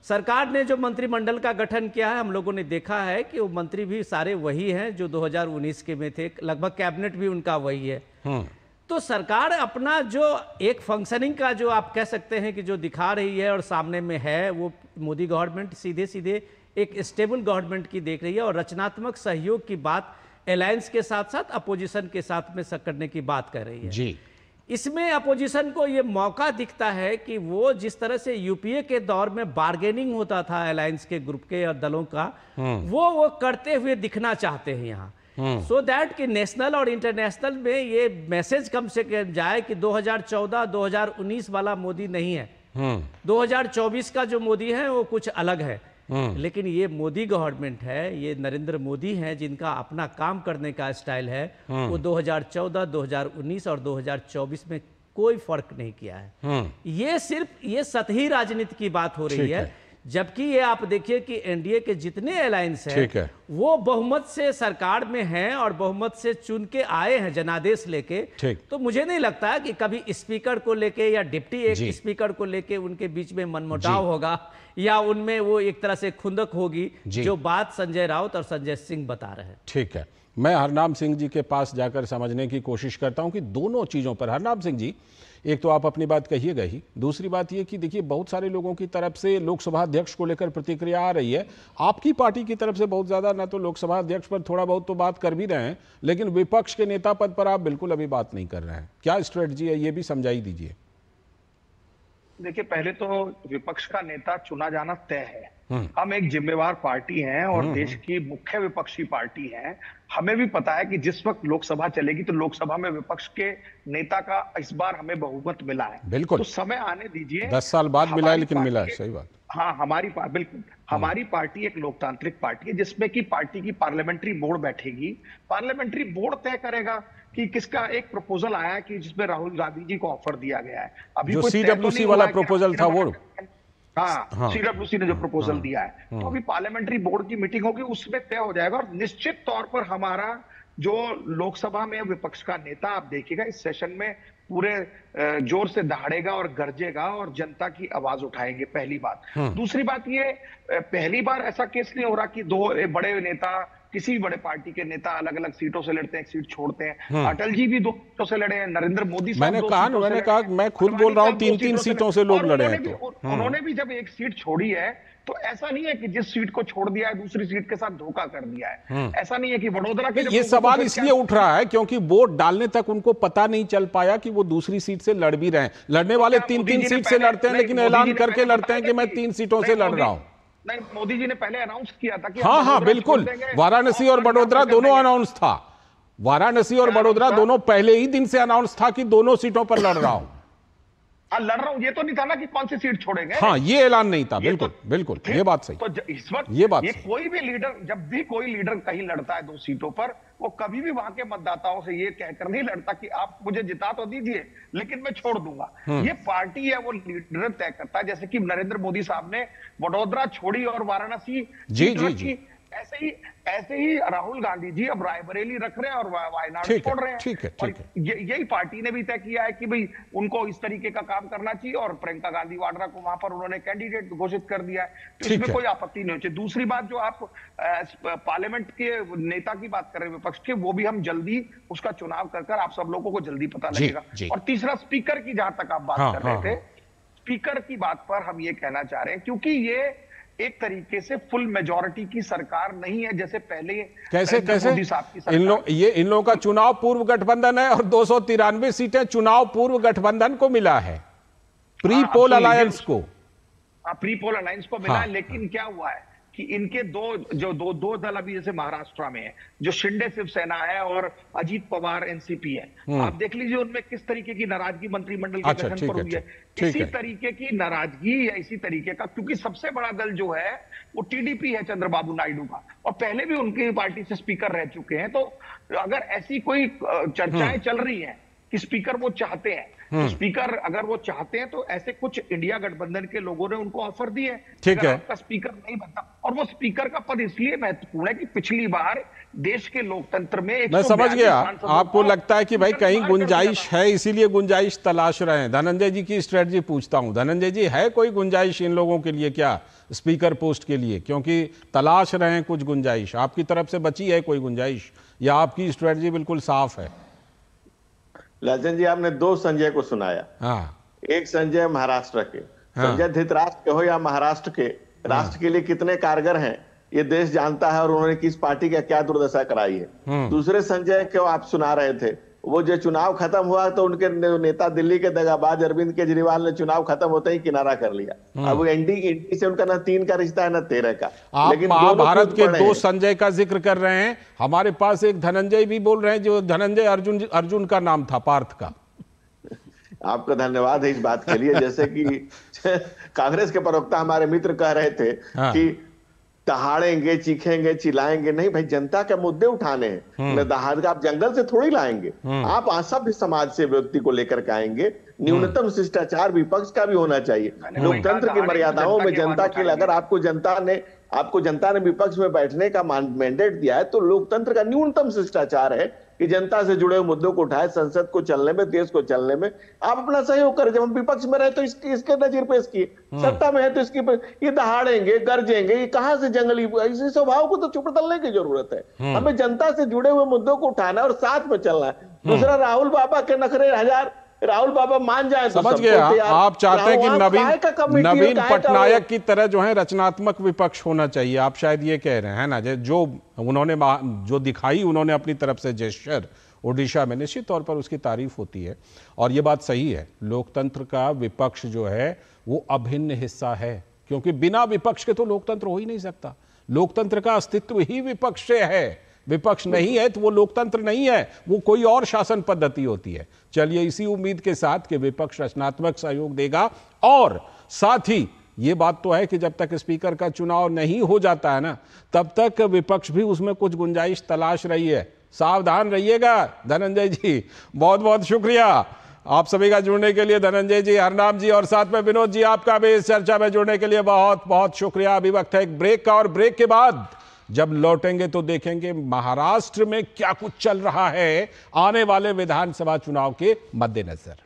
सरकार ने जो मंत्रिमंडल का गठन किया है हम लोगों ने देखा है कि वो मंत्री भी सारे वही हैं जो 2019 के में थे लगभग कैबिनेट भी उनका वही है हम्म। तो सरकार अपना जो एक फंक्शनिंग का जो आप कह सकते हैं कि जो दिखा रही है और सामने में है वो मोदी गवर्नमेंट सीधे सीधे एक स्टेबल गवर्नमेंट की देख रही है और रचनात्मक सहयोग की बात अलायंस के साथ साथ अपोजिशन के साथ में करने की बात कर रही है जी इसमें अपोजिशन को ये मौका दिखता है कि वो जिस तरह से यूपीए के दौर में बार्गेनिंग होता था अलायंस के ग्रुप के और दलों का हम्म। वो वो करते हुए दिखना चाहते हैं यहाँ सो हम्म। दैट कि नेशनल और इंटरनेशनल में ये मैसेज कम से कम जाए कि 2014 2019 वाला मोदी नहीं है 2024 हम्म। का जो मोदी है वो कुछ अलग है हम्म। लेकिन ये मोदी गवर्नमेंट है ये नरेंद्र मोदी हैं जिनका अपना काम करने का स्टाइल है वो 2014 2019 और 2024 में कोई फर्क नहीं किया है ये सिर्फ ये सतही राजनीति की बात हो रही है, है। जबकि ये आप देखिए कि एनडीए के जितने अलायंस हैं है। वो बहुमत से सरकार में हैं और बहुमत से चुन के आए हैं जनादेश लेके तो मुझे नहीं लगता कि कभी स्पीकर को लेके या डिप्टी एक स्पीकर को लेके उनके बीच में मनमुटाव होगा या उनमें वो एक तरह से खुंदक होगी जो बात संजय राउत और संजय सिंह बता रहे हैं ठीक है मैं हरनाम सिंह जी के पास जाकर समझने की कोशिश करता हूँ कि दोनों चीजों पर हरनाम सिंह जी एक तो आप अपनी बात कहिएगा ही दूसरी बात यह कि देखिए बहुत सारे लोगों की तरफ से लोकसभा अध्यक्ष को लेकर प्रतिक्रिया आ रही है आपकी पार्टी की तरफ से बहुत ज़्यादा ना तो लोकसभा अध्यक्ष पर थोड़ा बहुत तो बात कर भी रहे हैं लेकिन विपक्ष के नेता पद पर आप बिल्कुल अभी बात नहीं कर रहे हैं क्या स्ट्रेटजी है ये भी समझाई दीजिए देखिए पहले तो विपक्ष का नेता चुना जाना तय है हम्म। हम एक जिम्मेवार पार्टी हैं और हम्म, देश हम्म। की मुख्य विपक्षी पार्टी हैं हमें भी पता है कि जिस वक्त लोकसभा चलेगी तो लोकसभा में विपक्ष के नेता का इस बार हमें बहुमत मिला है बिल्कुल तो समय आने दीजिए दस साल बाद मिला है लेकिन मिला है सही बात हाँ हमारी बिल्कुल हमारी पार्टी एक लोकतांत्रिक पार्टी है जिसमें की पार्टी की पार्लियामेंट्री बोर्ड बैठेगी पार्लियामेंट्री बोर्ड तय करेगा कि किसका एक प्रपोजल आया कि जिसमें राहुल गांधी जी को ऑफर दिया गया है अभी जो सी तो वाला प्रपोजल था वो सीडब्ल्यूसी हाँ, हाँ, हाँ। ने जो प्रपोजल दिया है तो अभी पार्लियामेंट्री बोर्ड की मीटिंग होगी उसमें तय हो जाएगा और निश्चित तौर पर हमारा जो लोकसभा में विपक्ष का नेता आप देखिएगा इस सेशन में पूरे जोर से दहाड़ेगा और गरजेगा और जनता की आवाज उठाएंगे पहली बात दूसरी बात ये पहली बार ऐसा केस नहीं हो रहा कि दो बड़े नेता किसी भी बड़े पार्टी के नेता अलग अलग सीटों से लड़ते हैं एक सीट छोड़ते हैं हम्म। अटल जी भी दो सीटों से लड़े हैं नरेंद्र मोदी मैंने कहा मैंने कहा मैं खुद बोल रहा हूँ तीन तीन सीटों से लोग लड़े हैं तो। उन्होंने हम्म। भी जब एक सीट छोड़ी है तो ऐसा नहीं है कि जिस सीट को छोड़ दिया है दूसरी सीट के साथ धोखा कर दिया है हम्म। ऐसा नहीं है कि वडोदरा के ये सवाल इसलिए उठ रहा है क्योंकि वोट डालने तक उनको पता नहीं चल पाया कि वो दूसरी सीट से लड़ भी रहे लड़ने वाले तीन तीन सीट से लड़ते हैं लेकिन ऐलान करके लड़ते हैं कि मैं तीन सीटों से लड़ रहा हूँ नहीं मोदी जी ने पहले अनाउंस किया था कि हाँ हाँ बिल्कुल वाराणसी और बड़ोदरा दोनों अनाउंस था वाराणसी और बड़ोदरा दोनों पहले ही दिन से अनाउंस था कि दोनों सीटों पर लड़ रहा हूं हाँ, लड़ रहा हूं ये तो नहीं था ना कि कौन सी सीट छोड़ेंगे हाँ ये ऐलान नहीं था बिल्कुल तो, बिल्कुल ये बात सही तो इस वक्त ये बात ये कोई भी लीडर जब भी कोई लीडर कहीं लड़ता है दो सीटों पर वो कभी भी वहां के मतदाताओं से ये कहकर नहीं लड़ता कि आप मुझे जिता तो दीजिए लेकिन मैं छोड़ दूंगा हम्म। ये पार्टी है वो लीडर तय करता है जैसे कि नरेंद्र मोदी साहब ने वडोदरा छोड़ी और वाराणसी जी जी जी ऐसे ही ऐसे ही राहुल गांधी जी अब रायबरेली रख रहे हैं और वायनाड छोड़ रहे हैं ठीक है ठीक है यही पार्टी ने भी तय किया है कि भाई उनको इस तरीके का काम करना चाहिए और प्रियंका गांधी वाड्रा को वहां पर उन्होंने कैंडिडेट घोषित कर दिया है तो इसमें कोई आपत्ति नहीं होती दूसरी बात जो आप पार्लियामेंट के नेता की बात कर रहे हैं विपक्ष के वो भी हम जल्दी उसका चुनाव कर आप सब लोगों को जल्दी पता लगेगा और तीसरा स्पीकर की जहां तक आप बात हाँ, कर रहे हाँ, थे हाँ। स्पीकर की बात पर हम ये कहना चाह रहे हैं क्योंकि ये एक तरीके से फुल मेजोरिटी की सरकार नहीं है जैसे पहले कैसे कैसे इन लोग ये इन लोगों का चुनाव पूर्व गठबंधन है और दो सीटें चुनाव पूर्व गठबंधन को मिला है प्री पोल अलायंस को प्री पोल अलायंस को मिला है हाँ। लेकिन क्या हुआ है कि इनके दो जो दो दो दल अभी जैसे महाराष्ट्र में है जो शिंडे शिवसेना है और अजीत पवार एनसीपी है हम्म। आप देख लीजिए उनमें किस तरीके की नाराजगी मंत्रिमंडल के अच्छा, गठन पर हुई है इसी तरीके की नाराजगी या इसी तरीके का क्योंकि सबसे बड़ा दल जो है वो टीडीपी है चंद्रबाबू नायडू का और पहले भी उनकी पार्टी से स्पीकर रह चुके हैं तो अगर ऐसी कोई चर्चाएं हम्म। चल रही है कि स्पीकर वो चाहते हैं हम्म। तो स्पीकर अगर वो चाहते हैं तो ऐसे कुछ इंडिया गठबंधन के लोगों ने उनको ऑफर दी है ठीक है आपका स्पीकर नहीं बनता और वो स्पीकर का पद इसलिए महत्वपूर्ण है कि पिछली बार देश के लोकतंत्र में मैं समझ गया आपको लगता है कि भाई कहीं गुंजाइश है इसीलिए गुंजाइश तलाश रहे हैं धनंजय जी की स्ट्रेटजी पूछता हूं धनंजय जी है कोई गुंजाइश इन लोगों के लिए क्या स्पीकर पोस्ट के लिए क्योंकि तलाश रहे हैं कुछ गुंजाइश आपकी तरफ से बची है कोई गुंजाइश या आपकी स्ट्रेटजी बिल्कुल साफ है लाजन जी आपने दो संजय को सुनाया हाँ। एक संजय महाराष्ट्र के हाँ। संजय धृतराष्ट्र के हो या महाराष्ट्र के हाँ। राष्ट्र के लिए कितने कारगर हैं ये देश जानता है और उन्होंने किस पार्टी का क्या दुर्दशा कराई है हम्म। दूसरे संजय को आप सुना रहे थे वो जो चुनाव खत्म हुआ तो उनके नेता दिल्ली के दगाबाज अरविंद केजरीवाल ने चुनाव खत्म होते ही किनारा कर लिया हम्म। अब एनडी एनडी से उनका ना तीन का रिश्ता है ना तेरह का आप लेकिन भारत के दो संजय का जिक्र कर रहे हैं हमारे पास एक धनंजय भी बोल रहे हैं जो धनंजय अर्जुन अर्जुन का नाम था पार्थ का आपका धन्यवाद है इस बात के लिए जैसे कि [LAUGHS] कांग्रेस के प्रवक्ता हमारे मित्र कह रहे थे हाँ। कि दहाड़ेंगे चीखेंगे चिल्लाएंगे नहीं भाई जनता के मुद्दे उठाने हैं हम्म। दहाड़ आप जंगल से थोड़ी लाएंगे हम्म। आप असभ्य समाज से व्यक्ति को लेकर के आएंगे हम्म। न्यूनतम शिष्टाचार विपक्ष का भी होना चाहिए लोकतंत्र की मर्यादाओं में जनता के अगर आपको जनता ने आपको जनता ने विपक्ष में बैठने का मैंडेट दिया है तो लोकतंत्र का न्यूनतम शिष्टाचार है कि जनता से जुड़े हुए मुद्दों को उठाए संसद को चलने में देश को चलने में आप अपना सहयोग करें जब हम विपक्ष में रहे तो इस, इसके नजीर पेश किए हम्म। सत्ता में है तो इसकी ये दहाड़ेंगे गरजेंगे ये कहाँ से जंगली इसी स्वभाव को तो चुप बदलने की जरूरत है हम्म। हमें जनता से जुड़े हुए मुद्दों को उठाना और साथ में चलना है हम्म। दूसरा राहुल बाबा के नखरे हजार राहुल बाबा मान जाए तो समझ गया आप चाहते हैं कि नवीन नवीन पटनायक की तरह जो है रचनात्मक विपक्ष होना चाहिए आप शायद ये कह रहे हैं ना जो उन्होंने जो दिखाई उन्होंने अपनी तरफ से जेस्टर ओडिशा में निश्चित तौर पर उसकी तारीफ होती है और ये बात सही है लोकतंत्र का विपक्ष जो है वो अभिन्न हिस्सा है क्योंकि बिना विपक्ष के तो लोकतंत्र हो ही नहीं सकता लोकतंत्र का अस्तित्व ही विपक्ष से है विपक्ष नहीं है तो वो लोकतंत्र नहीं है वो कोई और शासन पद्धति होती है चलिए इसी उम्मीद के साथ कि विपक्ष रचनात्मक सहयोग देगा और साथ ही ये बात तो है कि जब तक स्पीकर का चुनाव नहीं हो जाता है ना तब तक विपक्ष भी उसमें कुछ गुंजाइश तलाश रही है सावधान रहिएगा धनंजय जी बहुत बहुत शुक्रिया आप सभी का जुड़ने के लिए धनंजय जी हरनाम जी और साथ में विनोद जी आपका भी इस चर्चा में जुड़ने के लिए बहुत बहुत शुक्रिया अभी वक्त है एक ब्रेक का और ब्रेक के बाद जब लौटेंगे तो देखेंगे महाराष्ट्र में क्या कुछ चल रहा है आने वाले विधानसभा चुनाव के मद्देनजर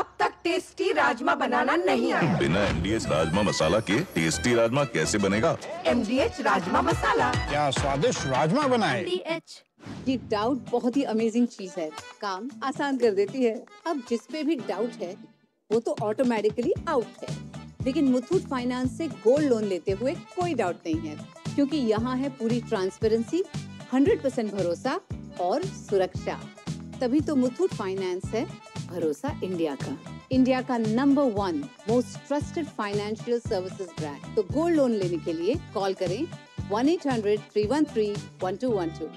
अब तक टेस्टी राजमा बनाना नहीं आया बिना एमडीएच राजमा मसाला के टेस्टी राजमा कैसे बनेगा एमडीएच राजमा मसाला क्या स्वादिष्ट राजमा बनाए ये डाउट बहुत ही अमेजिंग चीज है काम आसान कर देती है अब जिसपे भी डाउट है वो तो ऑटोमेटिकली आउट है लेकिन मुथूट फाइनेंस से गोल्ड लोन लेते हुए कोई डाउट नहीं है क्योंकि यहाँ है पूरी ट्रांसपेरेंसी 100% भरोसा और सुरक्षा तभी तो मुथूट फाइनेंस है भरोसा इंडिया का इंडिया का number one most trusted financial services brand तो गोल्ड लोन लेने के लिए कॉल करें one eight hundred three one three one two one two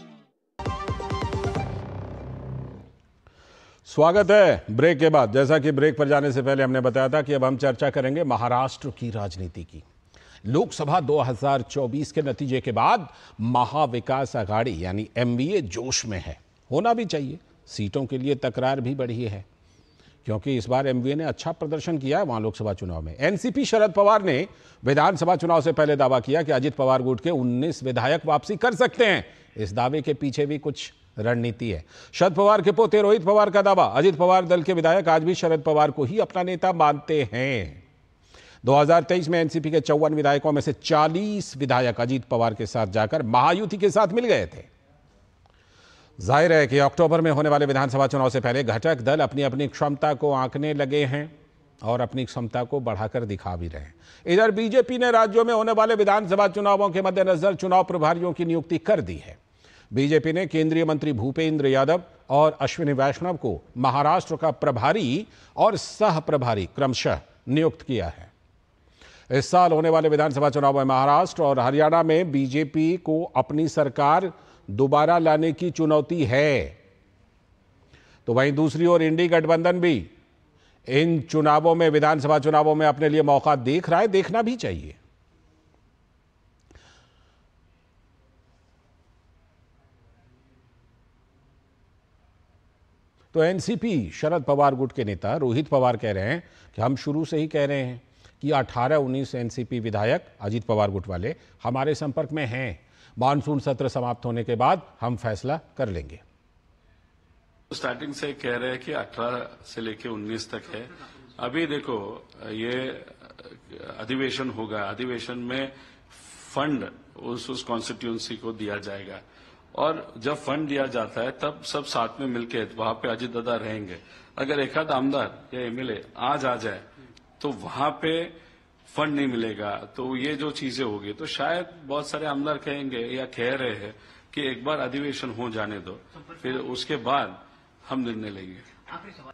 स्वागत है ब्रेक के बाद जैसा कि ब्रेक पर जाने से पहले हमने बताया था कि अब हम चर्चा करेंगे महाराष्ट्र की राजनीति की लोकसभा 2024 के नतीजे के बाद महाविकास आघाड़ी यानी एमवीए जोश में है होना भी चाहिए सीटों के लिए तकरार भी बढ़ी है क्योंकि इस बार एमवीए ने अच्छा प्रदर्शन किया है वहां लोकसभा चुनाव में एनसीपी शरद पवार ने विधानसभा चुनाव से पहले दावा किया कि अजित पवार गुट के 19 विधायक वापसी कर सकते हैं इस दावे के पीछे भी कुछ रणनीति है शरद पवार के पोते रोहित पवार का दावा अजित पवार दल के विधायक आज भी शरद पवार को ही अपना नेता मानते हैं 2023 में एनसीपी के चौवन विधायकों में से 40 विधायक अजीत पवार के साथ जाकर महायुति के साथ मिल गए थे जाहिर है कि अक्टूबर में होने वाले विधानसभा चुनाव से पहले घटक दल अपनी अपनी क्षमता को आंकने लगे हैं और अपनी क्षमता को बढ़ाकर दिखा भी रहे हैं इधर बीजेपी ने राज्यों में होने वाले विधानसभा चुनावों के मद्देनजर चुनाव प्रभारियों की नियुक्ति कर दी है बीजेपी ने केंद्रीय मंत्री भूपेंद्र यादव और अश्विनी वैष्णव को महाराष्ट्र का प्रभारी और सह प्रभारी क्रमशः नियुक्त किया है इस साल होने वाले विधानसभा चुनाव में महाराष्ट्र और हरियाणा में बीजेपी को अपनी सरकार दोबारा लाने की चुनौती है तो वहीं दूसरी ओर इंडी गठबंधन भी इन चुनावों में विधानसभा चुनावों में अपने लिए मौका देख रहा है देखना भी चाहिए तो एनसीपी शरद पवार गुट के नेता रोहित पवार कह रहे हैं कि हम शुरू से ही कह रहे हैं कि 18-19 एनसीपी विधायक अजीत पवार गुट वाले हमारे संपर्क में हैं मानसून सत्र समाप्त होने के बाद हम फैसला कर लेंगे स्टार्टिंग से कह रहे हैं कि 18 से लेकर 19 तक है अभी देखो ये अधिवेशन होगा अधिवेशन में फंड उस उस कॉन्स्टिट्यूंसी को दिया जाएगा और जब फंड दिया जाता है तब सब साथ में मिलके वहां पे अजीत दादा रहेंगे अगर एक आध आमदार या एमएलए आज आ जाए तो वहां पे फंड नहीं मिलेगा तो ये जो चीजें होगी तो शायद बहुत सारे आमदार कहेंगे या कह रहे हैं कि एक बार अधिवेशन हो जाने दो फिर उसके बाद हम निर्णय लेंगे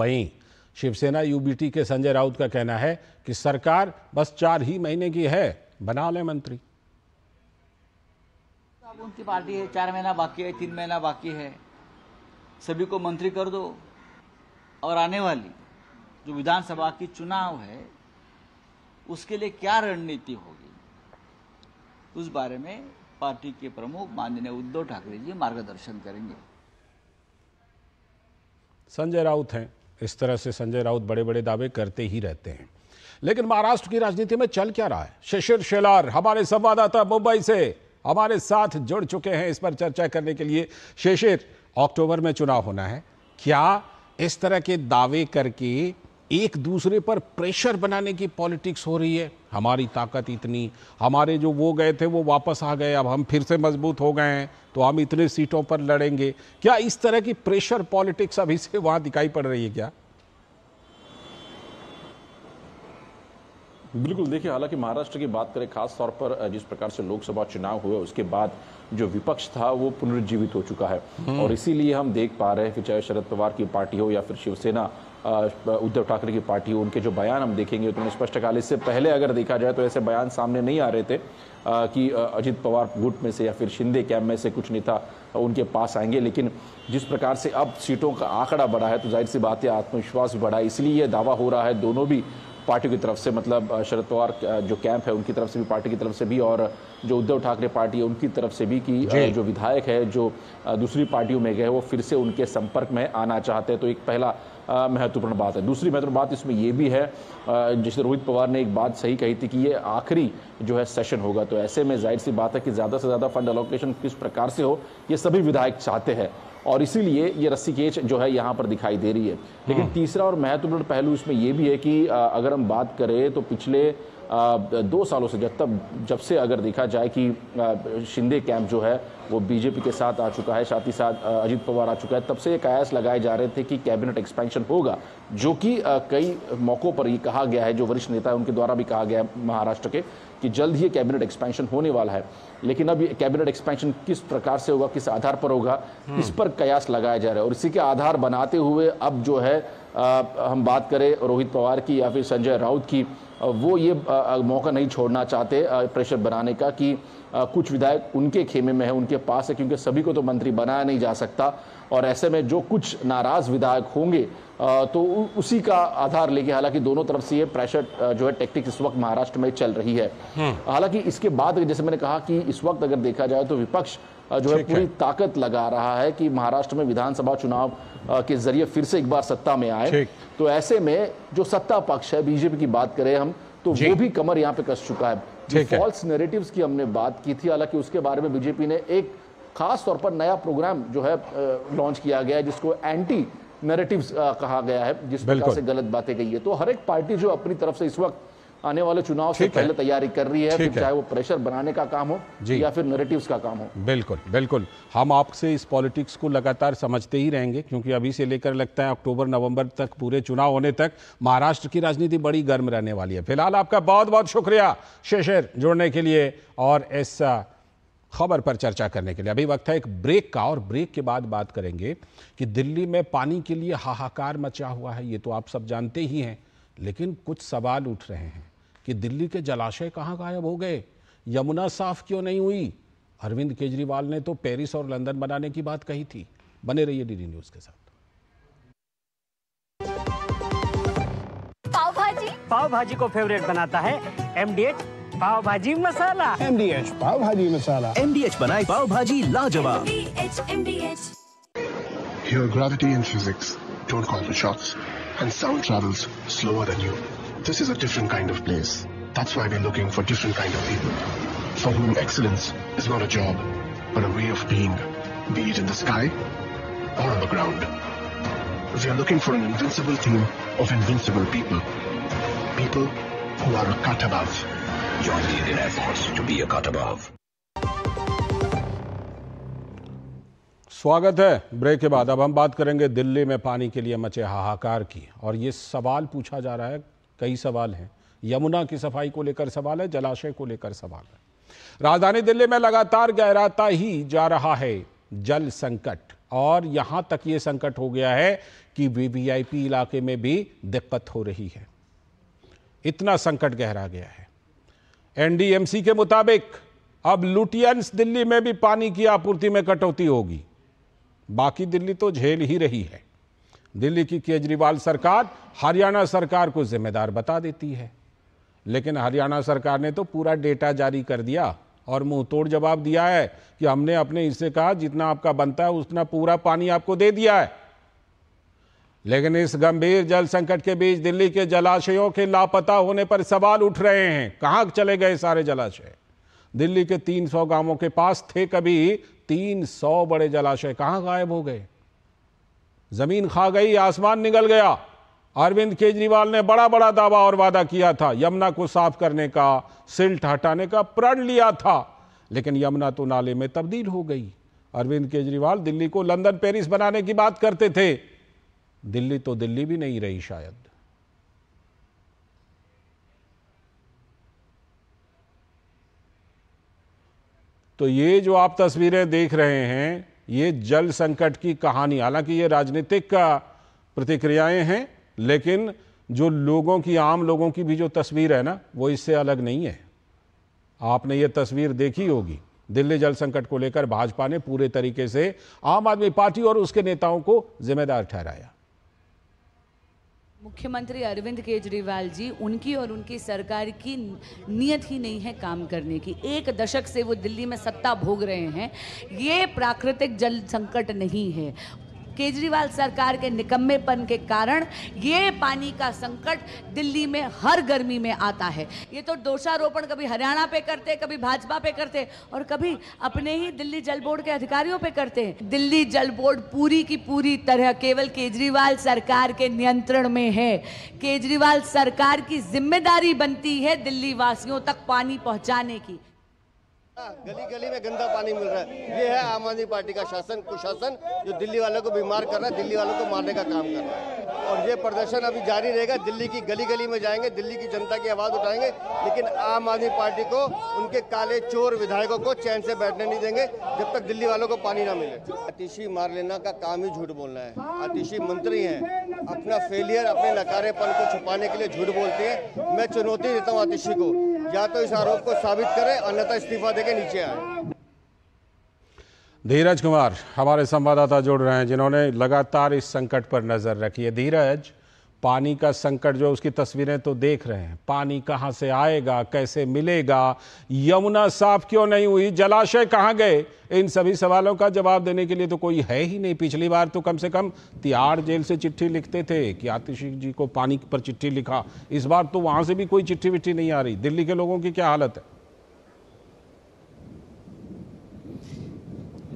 वही शिवसेना यूबीटी के संजय राउत का कहना है कि सरकार बस चार ही महीने की है बना ले मंत्री अब उनकी पार्टी है चार महीना बाकी है तीन महीना बाकी है सभी को मंत्री कर दो और आने वाली जो विधानसभा की चुनाव है उसके लिए क्या रणनीति होगी उस बारे में पार्टी के प्रमुख माननीय उद्धव ठाकरे जी मार्गदर्शन करेंगे संजय राउत हैं इस तरह से संजय राउत बड़े बड़े दावे करते ही रहते हैं लेकिन महाराष्ट्र की राजनीति में चल क्या रहा है शशिर शेलार हमारे संवाददाता मुंबई से हमारे साथ जुड़ चुके हैं इस पर चर्चा करने के लिए शेषेर अक्टूबर में चुनाव होना है क्या इस तरह के दावे करके एक दूसरे पर प्रेशर बनाने की पॉलिटिक्स हो रही है हमारी ताकत इतनी हमारे जो वो गए थे वो वापस आ गए अब हम फिर से मजबूत हो गए हैं तो हम इतने सीटों पर लड़ेंगे क्या इस तरह की प्रेशर पॉलिटिक्स अभी से वहाँ दिखाई पड़ रही है क्या बिल्कुल देखिए हालांकि महाराष्ट्र की बात करें खास तौर पर जिस प्रकार से लोकसभा चुनाव हुए उसके बाद जो विपक्ष था वो पुनर्जीवित हो चुका है हम्म। और इसीलिए हम देख पा रहे हैं कि चाहे शरद पवार की पार्टी हो या फिर शिवसेना उद्धव ठाकरे की पार्टी हो उनके जो बयान हम देखेंगे तो स्पष्ट कहा इससे पहले अगर देखा जाए तो ऐसे बयान सामने नहीं आ रहे थे कि अजित पवार गुट में से या फिर शिंदे कैम में से कुछ नेता उनके पास आएंगे लेकिन जिस प्रकार से अब सीटों का आंकड़ा बढ़ा है तो जाहिर सी बात है आत्मविश्वास भी बढ़ा है इसलिए यह दावा हो रहा है दोनों भी पार्टी की तरफ से मतलब शरद पवार जो कैंप है उनकी तरफ से भी पार्टी की तरफ से भी और जो उद्धव ठाकरे पार्टी है उनकी तरफ से भी कि जो विधायक है जो दूसरी पार्टियों में गए वो फिर से उनके संपर्क में आना चाहते हैं तो एक पहला महत्वपूर्ण बात है दूसरी महत्वपूर्ण बात इसमें यह भी है जैसे रोहित पवार ने एक बात सही कही थी कि ये आखिरी जो है सेशन होगा तो ऐसे में जाहिर सी बात है कि ज़्यादा से ज़्यादा फंड अलोकेशन किस प्रकार से हो ये सभी विधायक चाहते हैं और इसीलिए ये रस्सी केच जो है यहाँ पर दिखाई दे रही है लेकिन हाँ। तीसरा और महत्वपूर्ण पहलू इसमें यह भी है कि अगर हम बात करें तो पिछले दो सालों से जब तब जब से अगर देखा जाए कि शिंदे कैंप जो है वो बीजेपी के साथ आ चुका है साथ ही साथ अजीत पवार आ चुका है तब से ये कयास लगाए जा रहे थे कि कैबिनेट एक्सपेंशन होगा जो कि कई मौक़ों पर ये कहा गया है जो वरिष्ठ नेता है उनके द्वारा भी कहा गया है महाराष्ट्र के कि जल्द ही कैबिनेट एक्सपेंशन होने वाला है लेकिन अब कैबिनेट एक्सपेंशन किस प्रकार से होगा किस आधार पर होगा हम्म। इस पर कयास लगाया जा रहा है और इसी के आधार बनाते हुए अब जो है आ, हम बात करें रोहित पवार की या फिर संजय राउत की वो ये मौका नहीं छोड़ना चाहते प्रेशर बनाने का कि कुछ विधायक उनके खेमे में है उनके पास है क्योंकि सभी को तो मंत्री बनाया नहीं जा सकता और ऐसे में जो कुछ नाराज़ विधायक होंगे तो उसी का आधार लेके हालांकि दोनों तरफ से ये प्रेशर जो है टेक्टिक्स इस वक्त महाराष्ट्र में चल रही है हम्म। हालांकि इसके बाद जैसे मैंने कहा कि इस वक्त अगर देखा जाए तो विपक्ष जो है पूरी ताकत लगा रहा है कि महाराष्ट्र में विधानसभा चुनाव के जरिए फिर से एक बार सत्ता में आए तो ऐसे में जो सत्ता पक्ष है बीजेपी की बात करें हम तो वो भी कमर यहाँ पे कस चुका है फॉल्स नेरेटिव की हमने बात की थी हालांकि उसके बारे में बीजेपी ने एक खास तौर पर नया प्रोग्राम जो है लॉन्च किया गया है जिसको एंटी नेरेटिव कहा गया है जिस प्रकार से गलत बातें कही है तो हर एक पार्टी जो अपनी तरफ से इस वक्त आने वाले चुनाव से पहले तैयारी कर रही है फिर चाहे वो प्रेशर बनाने का काम हो या फिर नरेटिव का काम हो बिल्कुल बिल्कुल हम आपसे इस पॉलिटिक्स को लगातार समझते ही रहेंगे क्योंकि अभी से लेकर लगता है अक्टूबर नवंबर तक पूरे चुनाव होने तक महाराष्ट्र की राजनीति बड़ी गर्म रहने वाली है फिलहाल आपका बहुत बहुत शुक्रिया शेषर जुड़ने के लिए और इस खबर पर चर्चा करने के लिए अभी वक्त है एक ब्रेक का और ब्रेक के बाद बात करेंगे कि दिल्ली में पानी के लिए हाहाकार मचा हुआ है ये तो आप सब जानते ही हैं लेकिन कुछ सवाल उठ रहे हैं कि दिल्ली के जलाशय कहाँ गायब हो गए यमुना साफ क्यों नहीं हुई अरविंद केजरीवाल ने तो पेरिस और लंदन बनाने की बात कही थी बने रहिए डीडी न्यूज के साथ पाव भाजी पाव भाजी को फेवरेट बनाता है एमडीएच पाव भाजी मसाला एमडीएच पाव भाजी मसाला एमडीएच बनाए पाव भाजी लाजवाब Your gravity in physics don't call the shots, and sound travels slower than you. This is a different kind of place. That's why we're looking for different kind of people. For whom excellence is not a job, but a way of being, be it in the sky or on the ground. We are looking for an invincible team of invincible people. People who are a cut above. Join the Indian Air Force to be a cut above. स्वागत है break के बाद अब हम बात करेंगे दिल्ली में पानी के लिए मचे हाहाकार की और ये सवाल पूछा जा रहा है कई सवाल हैं यमुना की सफाई को लेकर सवाल है जलाशय को लेकर सवाल है राजधानी दिल्ली में लगातार गहराता ही जा रहा है जल संकट और यहां तक ये संकट हो गया है कि वीवीआईपी इलाके में भी दिक्कत हो रही है इतना संकट गहरा गया है एनडीएमसी के मुताबिक अब लुटियंस दिल्ली में भी पानी की आपूर्ति में कटौती होगी बाकी दिल्ली तो झेल ही रही है दिल्ली की केजरीवाल सरकार हरियाणा सरकार को जिम्मेदार बता देती है लेकिन हरियाणा सरकार ने तो पूरा डेटा जारी कर दिया और मुंह तोड़ जवाब दिया है कि हमने अपने इससे कहा जितना आपका बनता है उतना पूरा पानी आपको दे दिया है लेकिन इस गंभीर जल संकट के बीच दिल्ली के जलाशयों के लापता होने पर सवाल उठ रहे हैं कहां चले गए सारे जलाशय दिल्ली के 300 गांवों के पास थे कभी 300 बड़े जलाशय कहां गायब हो गए ज़मीन खा गई आसमान निकल गया अरविंद केजरीवाल ने बड़ा बड़ा दावा और वादा किया था यमुना को साफ करने का सिल्ट हटाने का प्रण लिया था लेकिन यमुना तो नाले में तब्दील हो गई अरविंद केजरीवाल दिल्ली को लंदन पेरिस बनाने की बात करते थे दिल्ली तो दिल्ली भी नहीं रही शायद तो ये जो आप तस्वीरें देख रहे हैं ये जल संकट की कहानी हालांकि ये राजनीतिक का प्रतिक्रियाएं हैं लेकिन जो लोगों की आम लोगों की भी जो तस्वीर है ना वो इससे अलग नहीं है आपने ये तस्वीर देखी होगी दिल्ली जल संकट को लेकर भाजपा ने पूरे तरीके से आम आदमी पार्टी और उसके नेताओं को जिम्मेदार ठहराया मुख्यमंत्री अरविंद केजरीवाल जी उनकी और उनकी सरकार की नीयत ही नहीं है काम करने की एक दशक से वो दिल्ली में सत्ता भोग रहे हैं ये प्राकृतिक जल संकट नहीं है केजरीवाल सरकार के निकम्मेपन के कारण ये पानी का संकट दिल्ली में हर गर्मी में आता है ये तो दोषारोपण कभी हरियाणा पे करते कभी भाजपा पे करते और कभी अपने ही दिल्ली जल बोर्ड के अधिकारियों पे करते हैं दिल्ली जल बोर्ड पूरी की पूरी तरह केवल केजरीवाल सरकार के नियंत्रण में है केजरीवाल सरकार की जिम्मेदारी बनती है दिल्ली वासियों तक पानी पहुंचाने की गली गली में गंदा पानी मिल रहा है ये है आम आदमी पार्टी का शासन कुशासन जो दिल्ली वालों को बीमार कर रहा है दिल्ली वालों को मारने का काम कर रहा है और ये प्रदर्शन अभी जारी रहेगा दिल्ली की गली गली में जाएंगे दिल्ली की जनता की आवाज़ उठाएंगे लेकिन आम आदमी पार्टी को उनके काले चोर विधायकों को चैन से बैठने नहीं देंगे जब तक दिल्ली वालों को पानी ना मिले आतिशी मार लेना का काम ही झूठ बोलना है आतिशी मंत्री हैं अपना फेलियर अपने नकारेपन को छुपाने के लिए झूठ बोलती है मैं चुनौती देता हूँ आतिशी को या तो इस आरोप को साबित करें अन्यथा इस्तीफा देगा के नीचे आए धीरज कुमार हमारे संवाददाता जुड़ रहे हैं जिन्होंने लगातार इस संकट पर नजर रखी है धीरज पानी का संकट जो उसकी तस्वीरें तो देख रहे हैं पानी कहां से आएगा कैसे मिलेगा यमुना साफ क्यों नहीं हुई जलाशय कहां गए इन सभी सवालों का जवाब देने के लिए तो कोई है ही नहीं पिछली बार तो कम से कम तिहाड़ जेल से चिट्ठी लिखते थे कि आतिशी जी को पानी पर चिट्ठी लिखा इस बार तो वहां से भी कोई चिट्ठी विट्ठी नहीं आ रही दिल्ली के लोगों की क्या हालत है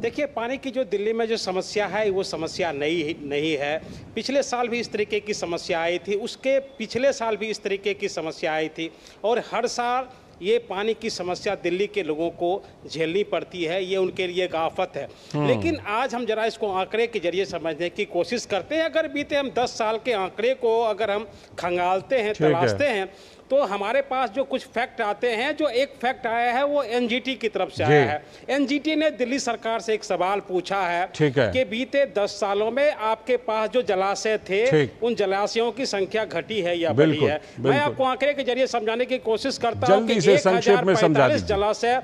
देखिए पानी की जो दिल्ली में जो समस्या है वो समस्या नहीं नहीं है पिछले साल भी इस तरीके की समस्या आई थी उसके पिछले साल भी इस तरीके की समस्या आई थी और हर साल ये पानी की समस्या दिल्ली के लोगों को झेलनी पड़ती है ये उनके लिए एक आफत है हम्म। लेकिन आज हम जरा इसको आंकड़े के जरिए समझने की कोशिश करते हैं अगर बीते हम 10 साल के आंकड़े को अगर हम खंगालते हैं तलाशते हैं तो हमारे पास जो कुछ फैक्ट आते हैं जो एक फैक्ट आया है वो एनजीटी की तरफ से आया है एनजीटी ने दिल्ली सरकार से एक सवाल पूछा है है कि बीते दस सालों में आपके पास जो जलाशय थे उन जलाशयों की संख्या घटी है या बढ़ी है मैं आपको आंकड़े के जरिए समझाने की कोशिश करता हूँ की एक हजार जलाशय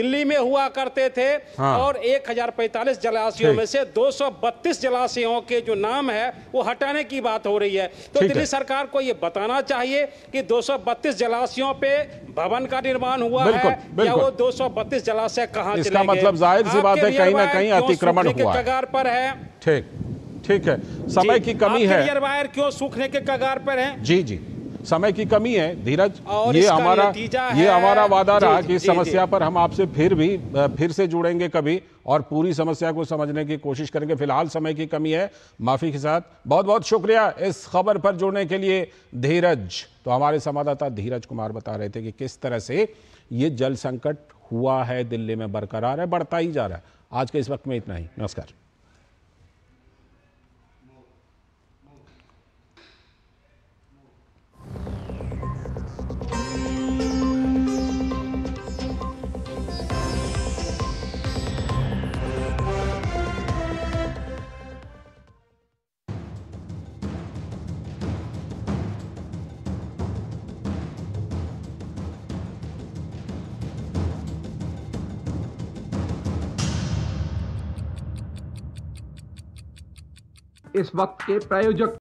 दिल्ली में हुआ करते थे हाँ। और एक हजार जलाशयों में से दो सौ बत्तीस जलाशयों के जो नाम है वो हटाने की बात हो रही है तो दिल्ली सरकार को ये बताना चाहिए कि दो सौ बत्तीस जलाशयों पे भवन का निर्माण हुआ बिल्कुल, है बिल्कुल। या वो बत्तीस जलाशय कहाँ इसका मतलब जाहिर सी बात है कहीं ना कहीं अतिक्रमण हुआ कगार पर है ठीक ठीक है समय की कमी है क्यों सूखने के कगार पर है जी जी समय की कमी है धीरज और ये हमारा ये हमारा वादा रहा कि इस समस्या पर हम आपसे फिर भी फिर से जुड़ेंगे कभी और पूरी समस्या को समझने की कोशिश करेंगे फिलहाल समय की कमी है माफी के साथ बहुत बहुत शुक्रिया इस खबर पर जुड़ने के लिए धीरज तो हमारे संवाददाता धीरज कुमार बता रहे थे कि किस तरह से ये जल संकट हुआ है दिल्ली में बरकरार है बढ़ता ही जा रहा है आज के इस वक्त में इतना ही नमस्कार इस वक्त के प्रायोजक